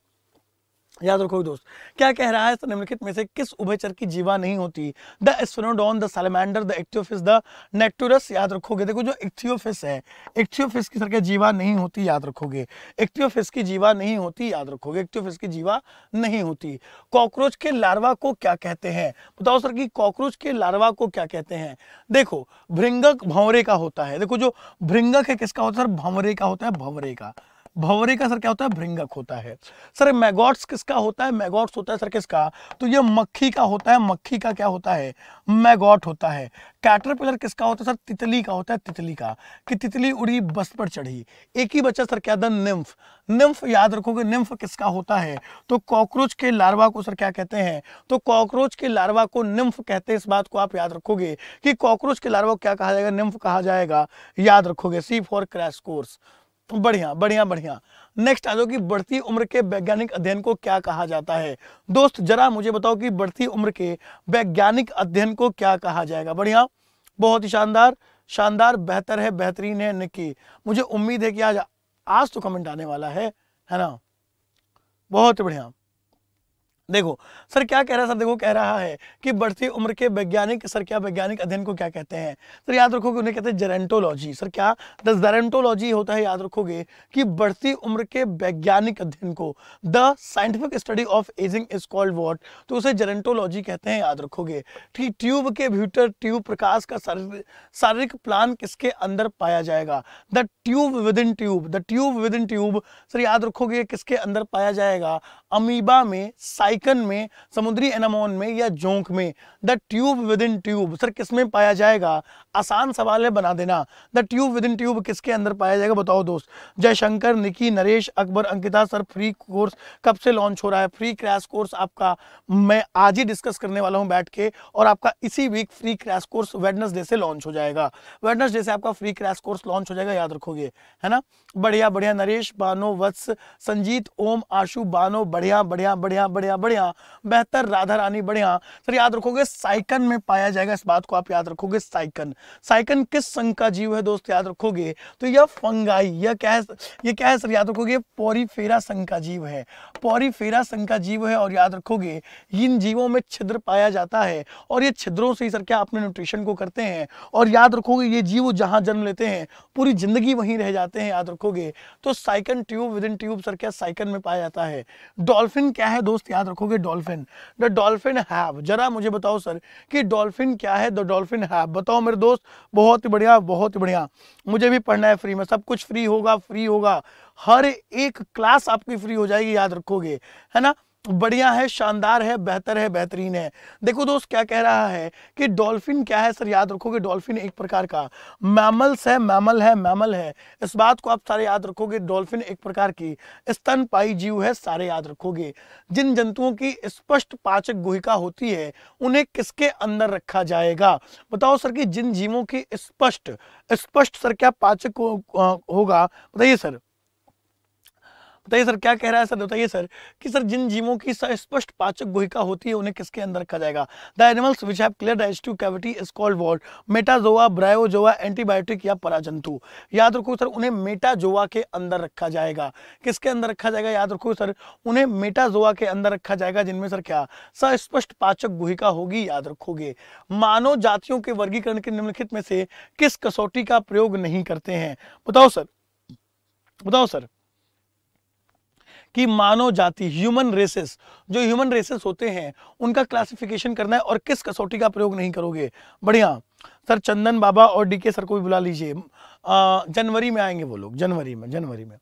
याद रखो दोस्त क्या कह रहा है तो निम्नलिखित में से किस उभयचर की जीवा नहीं होती the Sphenodon the salamander the Ichthyophis the Necturus याद रखोगे देखो जो इक्थियोफिस है इक्थियोफिस की तरह जीवा नहीं होती याद रखोगे इक्थियोफिस की जीवा नहीं होती याद रखोगे इक्थियोफिस की जीवा नहीं होती कॉकरोच के लार्वा को क्या कहते हैं बताओ सर की कॉकरोच के लार्वा को क्या कहते हैं देखो भृंगक भंवरे का होता है देखो जो भृंगक है किसका होता है सर भंवरे का होता है भंवरे का भवरे का सर क्या होता है भृंगक होता है सर मैगॉट्स किसका होता है मैगॉट्स होता है सर किसका तो ये मक्खी का होता है मक्खी का क्या होता है मैगॉट होता है कैटरपिलर किसका होता है सर तितली का होता है तितली का कि तितली उड़ी बस पर चढ़ी एक ही बच्चा सर क्या था निम्फ निम्फ याद रखोगे निम्फ किसका होता है तो कॉकरोच के लार्वा को सर क्या कहते हैं तो कॉकरोच के लार्वा को निम्फ कहते हैं इस बात को आप याद रखोगे कि कॉकरोच के लार्वा को क्या कहा जाएगा निम्फ कहा जाएगा याद रखोगे सी फॉर क्रैश कोर्स तो बढ़िया बढ़िया बढ़िया नेक्स्ट आ जाओ कि बढ़ती उम्र के वैज्ञानिक अध्ययन को क्या कहा जाता है दोस्त जरा मुझे बताओ कि बढ़ती उम्र के वैज्ञानिक अध्ययन को क्या कहा जाएगा बढ़िया बहुत ही शानदार शानदार बेहतर है बेहतरीन है निकी मुझे उम्मीद है कि आज आज तो कमेंट आने वाला है है ना बहुत बढ़िया देखो सर क्या कह रहा है सर देखो कह रहा है कि बढ़ती उम्र के वैज्ञानिक सर क्या वैज्ञानिक अध्ययन को क्या कहते हैं सर याद रखो कि उन्हें कहते हैं जेरेंटोलॉजी सर क्या द जेरेंटोलॉजी होता है याद रखोगे कि बढ़ती उम्र के वैज्ञानिक अध्ययन को the scientific study of ageing is called what तो उसे जेरेंटोलॉजी कहते हैं याद रखोगे ठीक ट्यूब के भीतर ट्यूब प्रकाश का शारीरिक प्लान किसके अंदर पाया जाएगा the tube within tube the tube within tube sir याद रखोगे किसके अंदर पाया जाएगा अमीबा में साइ लाइकन में समुद्री एनामोन में या जोंक में the tube within tube sir किस में पाया जाएगा आसान सवाल है बना देना the tube within tube किसके अंदर पाया जाएगा बताओ दोस्त Jaishankar Nikki Naresh Akbar Ankita sir free course कब से लॉन्च हो रहा है फ्री क्रैश कोर्स आपका मैं आज ही डिस्कस करने वाला हूँ बैठ के और आपका इसी week free crash course Wednesday से लॉन्च हो जाएगा वेडनेसडे से आपका फ्री क्रैश कोर्स लॉन्च हो जाएगा याद रखोगे है ना बढ़िया बढ़िया नरेश बानो वत्स संजीत ओम आशु बानो बढ़िया बढ़िया बढ़िया बढ़िया बढ़िया बेहतर राधा रानी बढ़िया सर याद रखोगे साइकन में पाया जाएगा इस बात को आप याद रखोगे साइकन साइकन किस संघ का जीव है दोस्त याद रखोगे तो यह फंगाई यह क्या है ये क्या है सर याद रखोगे पोरीफेरा संघ का जीव है पोरीफेरा संघ का जीव है और याद रखोगे इन जीवों में छिद्र पाया जाता है और ये छिद्रों से ही सर क्या अपने न्यूट्रिशन को करते हैं और याद रखोगे ये जीव जहां जन्म लेते हैं पूरी जिंदगी वहीं रह जाते हैं याद रखोगे तो Sycon tube within tube sir क्या साइकन में पाया जाता है डॉल्फिन क्या है दोस्त याद रखोगे डॉल्फिन द डॉल्फिन हैव जरा मुझे बताओ सर कि डॉल्फिन क्या है द डॉल्फिन हैव बताओ मेरे दोस्त बहुत ही बढ़िया बहुत ही बढ़िया मुझे भी पढ़ना है फ्री में सब कुछ फ्री होगा फ्री होगा हर एक क्लास आपकी फ्री हो जाएगी याद रखोगे है ना बढ़िया है शानदार है बेहतर है बेहतरीन है देखो दोस्त क्या कह रहा है कि डॉल्फिन क्या है सर याद रखोगे डॉल्फिन एक प्रकार का मैमल्स है मैमल है मैमल है इस बात को आप सारे याद रखोगे डॉल्फिन एक प्रकार की स्तनपाई जीव है सारे याद रखोगे जिन जंतुओं की स्पष्ट पाचक गुहिका होती है उन्हें किसके अंदर रखा जाएगा बताओ सर की जिन जीवों की स्पष्ट स्पष्ट सर क्या पाचक होगा बताइए सर बताइए सर क्या कह रहा है सर बताइए सर कि सर जिन जीवों की स्पष्ट पाचक गुहिका होती है उन्हें किसके अंदर रखा जाएगा the animals which have clear digestive cavity is called वॉल्ड मेटाजोआ ब्रायोजोआ एंटीबायोटिक या पराजंतु याद रखो सर उन्हें मेटाजोआ के अंदर रखा जाएगा किसके अंदर रखा जाएगा याद रखो सर उन्हें मेटाजोआ के अंदर रखा जाएगा जिनमें सर क्या स्पष्ट पाचक गुहिका होगी याद रखोगे मानव जातियों के वर्गीकरण के निम्नलिखित में से किस कसौटी का प्रयोग नहीं करते हैं बताओ सर बताओ सर कि मानव जाति ह्यूमन रेसेस जो ह्यूमन रेसेस होते हैं उनका क्लासिफिकेशन करना है और किस कसौटी का प्रयोग नहीं करोगे बढ़िया सर चंदन बाबा और डीके सर को भी बुला लीजिए जनवरी में आएंगे वो लोग जनवरी में जनवरी में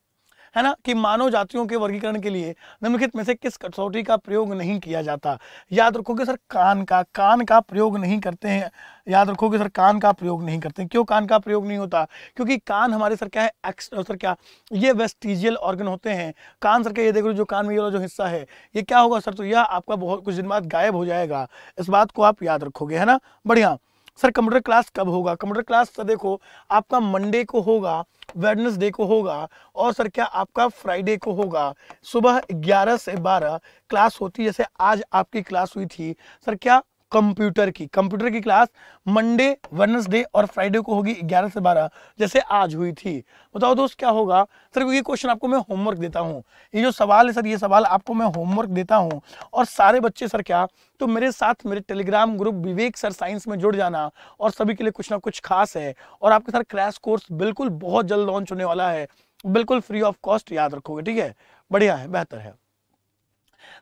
है ना कि मानव जातियों के वर्गीकरण के लिए निम्नलिखित में से किस कसौटी का प्रयोग नहीं किया जाता याद रखोगे सर कान का कान का प्रयोग नहीं करते हैं याद रखोगे सर कान का प्रयोग नहीं करते क्यों कान का प्रयोग नहीं होता क्योंकि कान हमारे सर क्या है एक्स सर क्या ये वेस्टिजियल ऑर्गन होते हैं कान सर क्या ये देख लो जो कान में ये जो हिस्सा है ये क्या होगा सर तो यह आपका बहुत कुछ दिन बाद गायब हो जाएगा इस बात को आप याद रखोगे है ना बढ़िया सर कंप्यूटर क्लास कब होगा कंप्यूटर क्लास सर देखो आपका मंडे को होगा वेडनेसडे को होगा और सर क्या आपका फ्राइडे को होगा सुबह 11 से 12 क्लास होती जैसे आज आपकी क्लास हुई थी सर क्या कंप्यूटर की कंप्यूटर की क्लास मंडे वेनसडे और फ्राइडे को होगी 11 से 12 जैसे आज हुई थी बताओ दोस्त क्या होगा सर ये क्वेश्चन आपको मैं होमवर्क देता हूँ ये जो सवाल है सर ये सवाल आपको मैं होमवर्क देता हूँ और सारे बच्चे सर क्या तो मेरे साथ मेरे Telegram group Vivek sir science में जुड़ जाना और सभी के लिए कुछ ना कुछ खास है और आपके सर क्रैश कोर्स बिल्कुल बहुत जल्द लॉन्च होने वाला है बिल्कुल फ्री ऑफ कॉस्ट याद रखोगे ठीक है बढ़िया है बेहतर है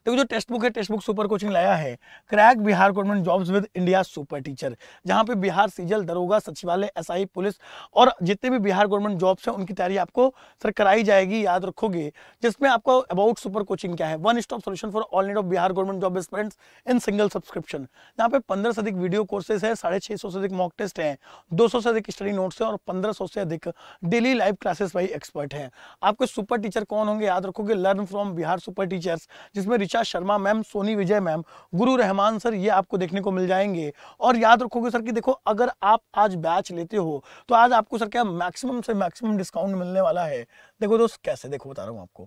देखो जो टेक्स्ट बुक है टेक्स्ट बुक सुपर कोचिंग लाया है crack Bihar government jobs with India super teacher जहां पे बिहार सीजल दरोगा सचिवालय एसआई पुलिस और जितने भी बिहार गवर्नमेंट जॉब्स हैं उनकी तैयारी आपको सर कराई जाएगी याद रखोगे जिसमें आपको अबाउट सुपर कोचिंग क्या है one stop solution for all need of Bihar government job students in single subscription यहाँ पे पंद्रह से अधिक वीडियो कोर्सेज है साढ़े से अधिक मॉक टेस्ट है दो से अधिक स्टडी नोट्स है और पंद्रह से अधिक daily live classes by expert है आपके सुपर टीचर कौन होंगे याद रखोगे learn from Bihar super teachers जिसमें Richa Sharma ma'am Soni Vijay ma'am Guru Rahman sir ये आपको देखने को मिल जाएंगे और याद रखोगे सर कि देखो अगर आप आज बैच लेते हो तो आज आपको सर क्या मैक्सिमम से मैक्सिमम डिस्काउंट मिलने वाला है देखो दोस्त कैसे देखो बता रहा हूँ आपको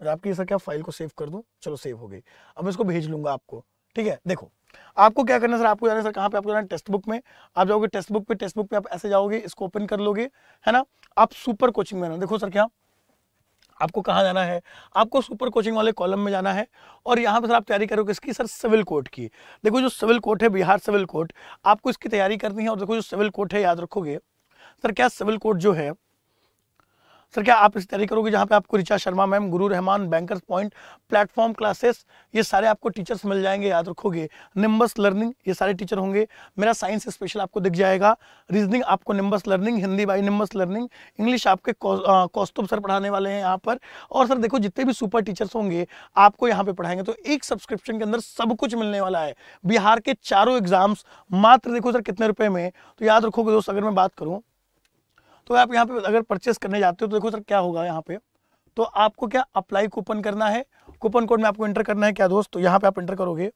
और आपकी सर क्या फाइल को सेव कर दूँ चलो सेव हो गई अब इसको भेज लूंगा आपको ठीक है देखो आपको क्या करना सर आपको जाना सर कहाँ पे आपको जाना टेस्ट बुक में आप जाओगे टेस्ट बुक पे टेस्ट बुक पे आप ऐसे जाओगे इसको ओपन कर लोगे है ना आप सुपर कोचिंग में ना देखो सर क्या आपको कहाँ जाना है आपको सुपर कोचिंग वाले कॉलम में जाना है और यहाँ पर सर आप तैयारी करोगे इसकी सर सिविल कोर्ट की देखो जो सिविल कोर्ट है बिहार सिविल कोर्ट आपको इसकी तैयारी करनी है और देखो जो सिविल कोर्ट है याद रखोगे सर क्या सिविल कोर्ट जो है सर क्या आप इस तैयारी करोगे जहाँ पे आपको Richa Sharma ma'am Guru Rahman bankers point platform classes ये सारे आपको टीचर्स मिल जाएंगे याद रखोगे निम्बस लर्निंग ये सारे टीचर होंगे मेरा साइंस स्पेशल आपको दिख जाएगा रीजनिंग आपको Nimbus learning Hindi by Nimbus learning English आपके कौस्तुभ सर पढ़ाने वाले हैं यहाँ पर और सर देखो जितने भी सुपर टीचर्स होंगे आपको यहाँ पे पढ़ाएंगे तो एक सब्सक्रिप्शन के अंदर सब कुछ मिलने वाला है बिहार के चारों एग्जाम्स मात्र देखो सर कितने रुपये में तो याद रखोगे दोस्त अगर मैं बात करूँ तो आप यहाँ पे अगर परचेस करने जाते हो तो देखो सर क्या होगा यहाँ पे तो आपको क्या अप्लाई कूपन करना है कूपन कोड में आपको एंटर करना है क्या दोस्त तो यहाँ पे आप एंटर करोगे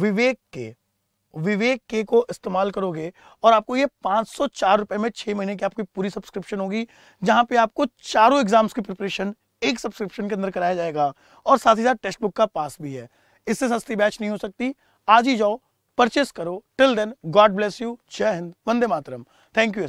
विवेक के विवेक के को इस्तेमाल करोगे और आपको ये पांच सौ चार रुपए में छह महीने की आपकी पूरी सब्सक्रिप्शन होगी जहां पे आपको चारों एग्जाम्स की प्रिपरेशन एक सब्सक्रिप्शन के अंदर कराया जाएगा और साथ ही साथ टेक्स्ट बुक का पास भी है इससे सस्ती बैच नहीं हो सकती आज ही जाओ परचेस करो till then God bless you जय हिंद वंदे मातरम थैंक यू